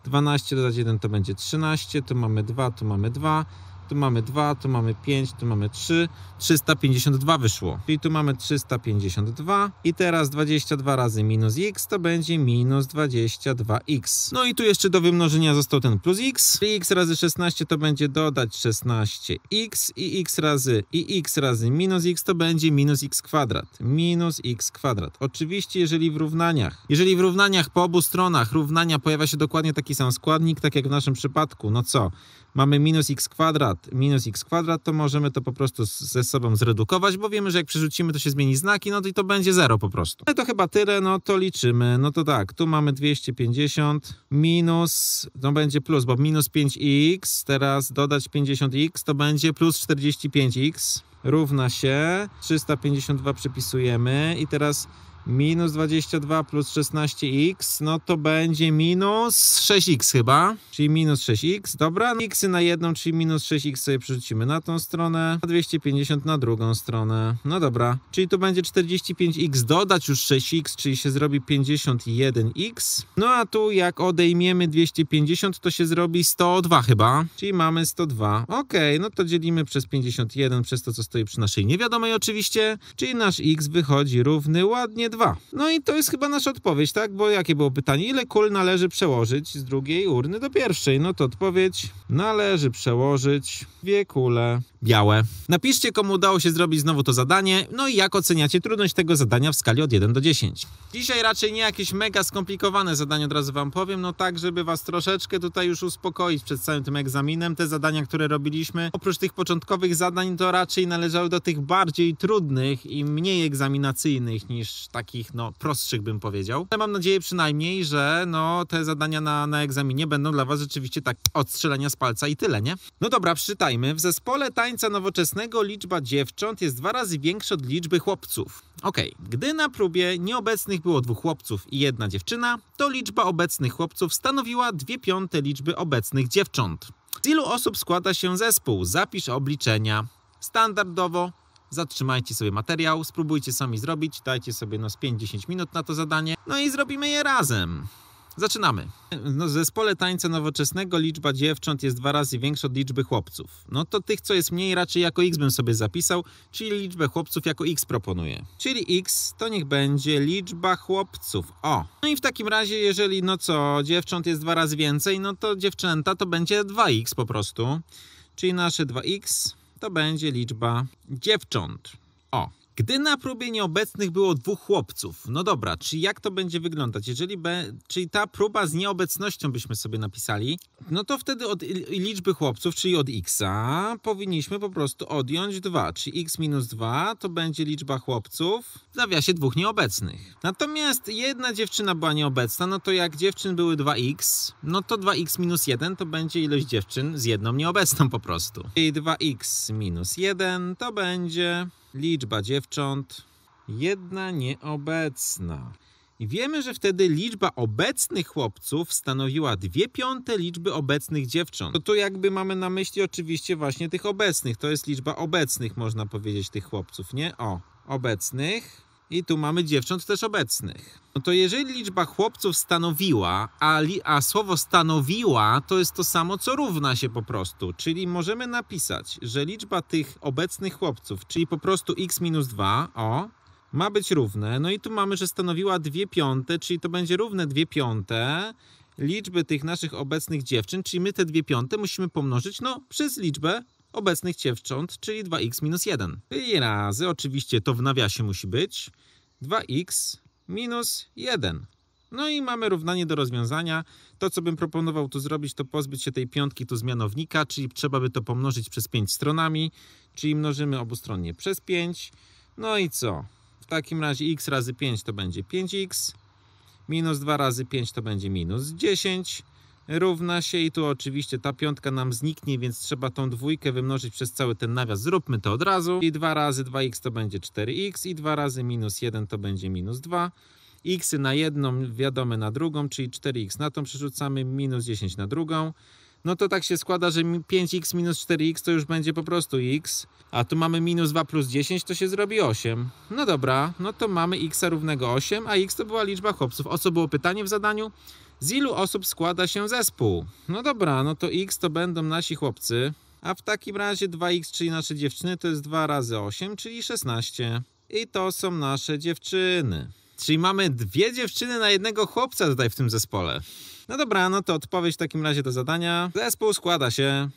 12 dodać 1 to będzie 13, tu mamy 2, tu mamy 2 tu mamy 2, tu mamy 5, tu mamy 3, 352 wyszło. Czyli tu mamy 352 i teraz 22 razy minus x to będzie minus 22x. No i tu jeszcze do wymnożenia został ten plus x, x razy 16 to będzie dodać 16x i x razy i x razy minus x to będzie minus x kwadrat. Minus x kwadrat. Oczywiście jeżeli w równaniach, jeżeli w równaniach po obu stronach równania pojawia się dokładnie taki sam składnik, tak jak w naszym przypadku, no co? Mamy minus x kwadrat, kwadrat minus x kwadrat, to możemy to po prostu ze sobą zredukować, bo wiemy, że jak przerzucimy, to się zmieni znaki, no to i to będzie 0 po prostu. No to chyba tyle, no to liczymy. No to tak, tu mamy 250 minus, to będzie plus, bo minus 5x, teraz dodać 50x, to będzie plus 45x równa się, 352 przepisujemy i teraz minus 22 plus 16x, no to będzie minus 6x chyba, czyli minus 6x, dobra, xy no na jedną, czyli minus 6x sobie przerzucimy na tą stronę, a 250 na drugą stronę, no dobra, czyli tu będzie 45x, dodać już 6x, czyli się zrobi 51x, no a tu jak odejmiemy 250, to się zrobi 102 chyba, czyli mamy 102, ok, no to dzielimy przez 51, przez to, co stoi przy naszej niewiadomej oczywiście, czyli nasz x wychodzi równy ładnie dwa. No i to jest chyba nasza odpowiedź, tak? Bo jakie było pytanie? Ile kul należy przełożyć z drugiej urny do pierwszej? No to odpowiedź należy przełożyć dwie kule białe. Napiszcie, komu udało się zrobić znowu to zadanie, no i jak oceniacie trudność tego zadania w skali od 1 do 10. Dzisiaj raczej nie jakieś mega skomplikowane zadanie, od razu wam powiem, no tak, żeby was troszeczkę tutaj już uspokoić przed całym tym egzaminem. Te zadania, które robiliśmy, oprócz tych początkowych zadań, to raczej należały do tych bardziej trudnych i mniej egzaminacyjnych niż takich, no, prostszych bym powiedział. Ale mam nadzieję przynajmniej, że no, te zadania na, na egzaminie będą dla was rzeczywiście tak odstrzelenia z palca i tyle, nie? No dobra, przeczytajmy. W zespole tańca tańca nowoczesnego liczba dziewcząt jest dwa razy większa od liczby chłopców. Okej, okay. gdy na próbie nieobecnych było dwóch chłopców i jedna dziewczyna, to liczba obecnych chłopców stanowiła dwie piąte liczby obecnych dziewcząt. Z ilu osób składa się zespół? Zapisz obliczenia. Standardowo zatrzymajcie sobie materiał, spróbujcie sami zrobić, dajcie sobie no z 5-10 minut na to zadanie, no i zrobimy je razem. Zaczynamy. No, w zespole tańca nowoczesnego liczba dziewcząt jest dwa razy większa od liczby chłopców. No to tych, co jest mniej, raczej jako x bym sobie zapisał, czyli liczbę chłopców jako x proponuję. Czyli x to niech będzie liczba chłopców. O! No i w takim razie, jeżeli no co, dziewcząt jest dwa razy więcej, no to dziewczęta to będzie 2x po prostu. Czyli nasze 2x to będzie liczba dziewcząt. O! Gdy na próbie nieobecnych było dwóch chłopców, no dobra, czy jak to będzie wyglądać? Jeżeli be, czyli ta próba z nieobecnością byśmy sobie napisali, no to wtedy od liczby chłopców, czyli od x'a, powinniśmy po prostu odjąć 2, czyli x minus 2 to będzie liczba chłopców w nawiasie dwóch nieobecnych. Natomiast jedna dziewczyna była nieobecna, no to jak dziewczyn były 2x, no to 2x minus 1 to będzie ilość dziewczyn z jedną nieobecną po prostu. I 2x minus 1 to będzie liczba dziewcząt, jedna nieobecna. I wiemy, że wtedy liczba obecnych chłopców stanowiła dwie piąte liczby obecnych dziewcząt. No to tu jakby mamy na myśli oczywiście właśnie tych obecnych. To jest liczba obecnych, można powiedzieć, tych chłopców, nie? O, obecnych. I tu mamy dziewcząt też obecnych. No to jeżeli liczba chłopców stanowiła, a, li, a słowo stanowiła to jest to samo co równa się po prostu, czyli możemy napisać, że liczba tych obecnych chłopców, czyli po prostu x minus 2, o, ma być równe. No i tu mamy, że stanowiła 2 piąte, czyli to będzie równe 2 piąte liczby tych naszych obecnych dziewczyn, czyli my te 2 piąte musimy pomnożyć no, przez liczbę obecnych dziewcząt, czyli 2x minus 1. I razy, oczywiście to w nawiasie musi być, 2x minus 1. No i mamy równanie do rozwiązania. To, co bym proponował tu zrobić, to pozbyć się tej piątki tu z mianownika, czyli trzeba by to pomnożyć przez 5 stronami, czyli mnożymy obustronnie przez 5. No i co? W takim razie x razy 5 to będzie 5x, minus 2 razy 5 to będzie minus 10, równa się i tu oczywiście ta piątka nam zniknie, więc trzeba tą dwójkę wymnożyć przez cały ten nawias. Zróbmy to od razu i 2 razy 2x to będzie 4x i 2 razy minus 1 to będzie minus 2. x na jedną wiadome na drugą, czyli 4x na tą przerzucamy, minus 10 na drugą. No to tak się składa, że 5x minus 4x to już będzie po prostu x, a tu mamy minus 2 plus 10 to się zrobi 8. No dobra, no to mamy x równego 8, a x to była liczba chłopców. O co było pytanie w zadaniu? Z ilu osób składa się zespół? No dobra, no to x to będą nasi chłopcy, a w takim razie 2x, czyli nasze dziewczyny, to jest 2 razy 8, czyli 16. I to są nasze dziewczyny. Czyli mamy dwie dziewczyny na jednego chłopca tutaj w tym zespole. No dobra, no to odpowiedź w takim razie do zadania. Zespół składa się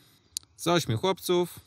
z 8 chłopców,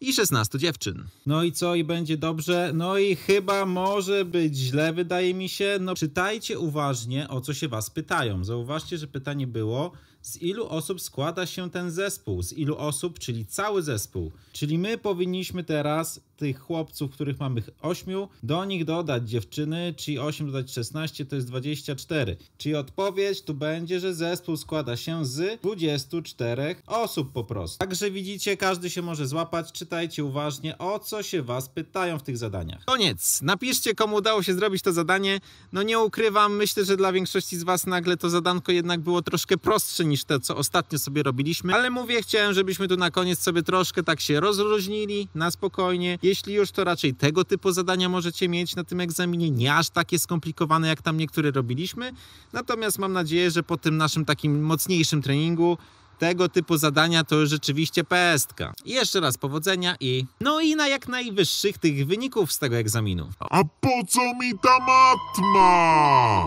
i 16 dziewczyn. No i co, i będzie dobrze? No i chyba może być źle, wydaje mi się. No czytajcie uważnie, o co się was pytają. Zauważcie, że pytanie było, z ilu osób składa się ten zespół? Z ilu osób, czyli cały zespół? Czyli my powinniśmy teraz tych chłopców, których mamy 8, do nich dodać dziewczyny, czyli 8 dodać 16 to jest 24. Czyli odpowiedź tu będzie, że zespół składa się z 24 osób po prostu. Także widzicie, każdy się może złapać, czytajcie uważnie o co się was pytają w tych zadaniach. Koniec! Napiszcie komu udało się zrobić to zadanie. No nie ukrywam, myślę, że dla większości z was nagle to zadanko jednak było troszkę prostsze niż te, co ostatnio sobie robiliśmy, ale mówię, chciałem, żebyśmy tu na koniec sobie troszkę tak się rozróżnili, na spokojnie. Jeśli już, to raczej tego typu zadania możecie mieć na tym egzaminie, nie aż takie skomplikowane, jak tam niektóre robiliśmy. Natomiast mam nadzieję, że po tym naszym takim mocniejszym treningu tego typu zadania to rzeczywiście pestka. Jeszcze raz powodzenia i no i na jak najwyższych tych wyników z tego egzaminu. A po co mi ta matma?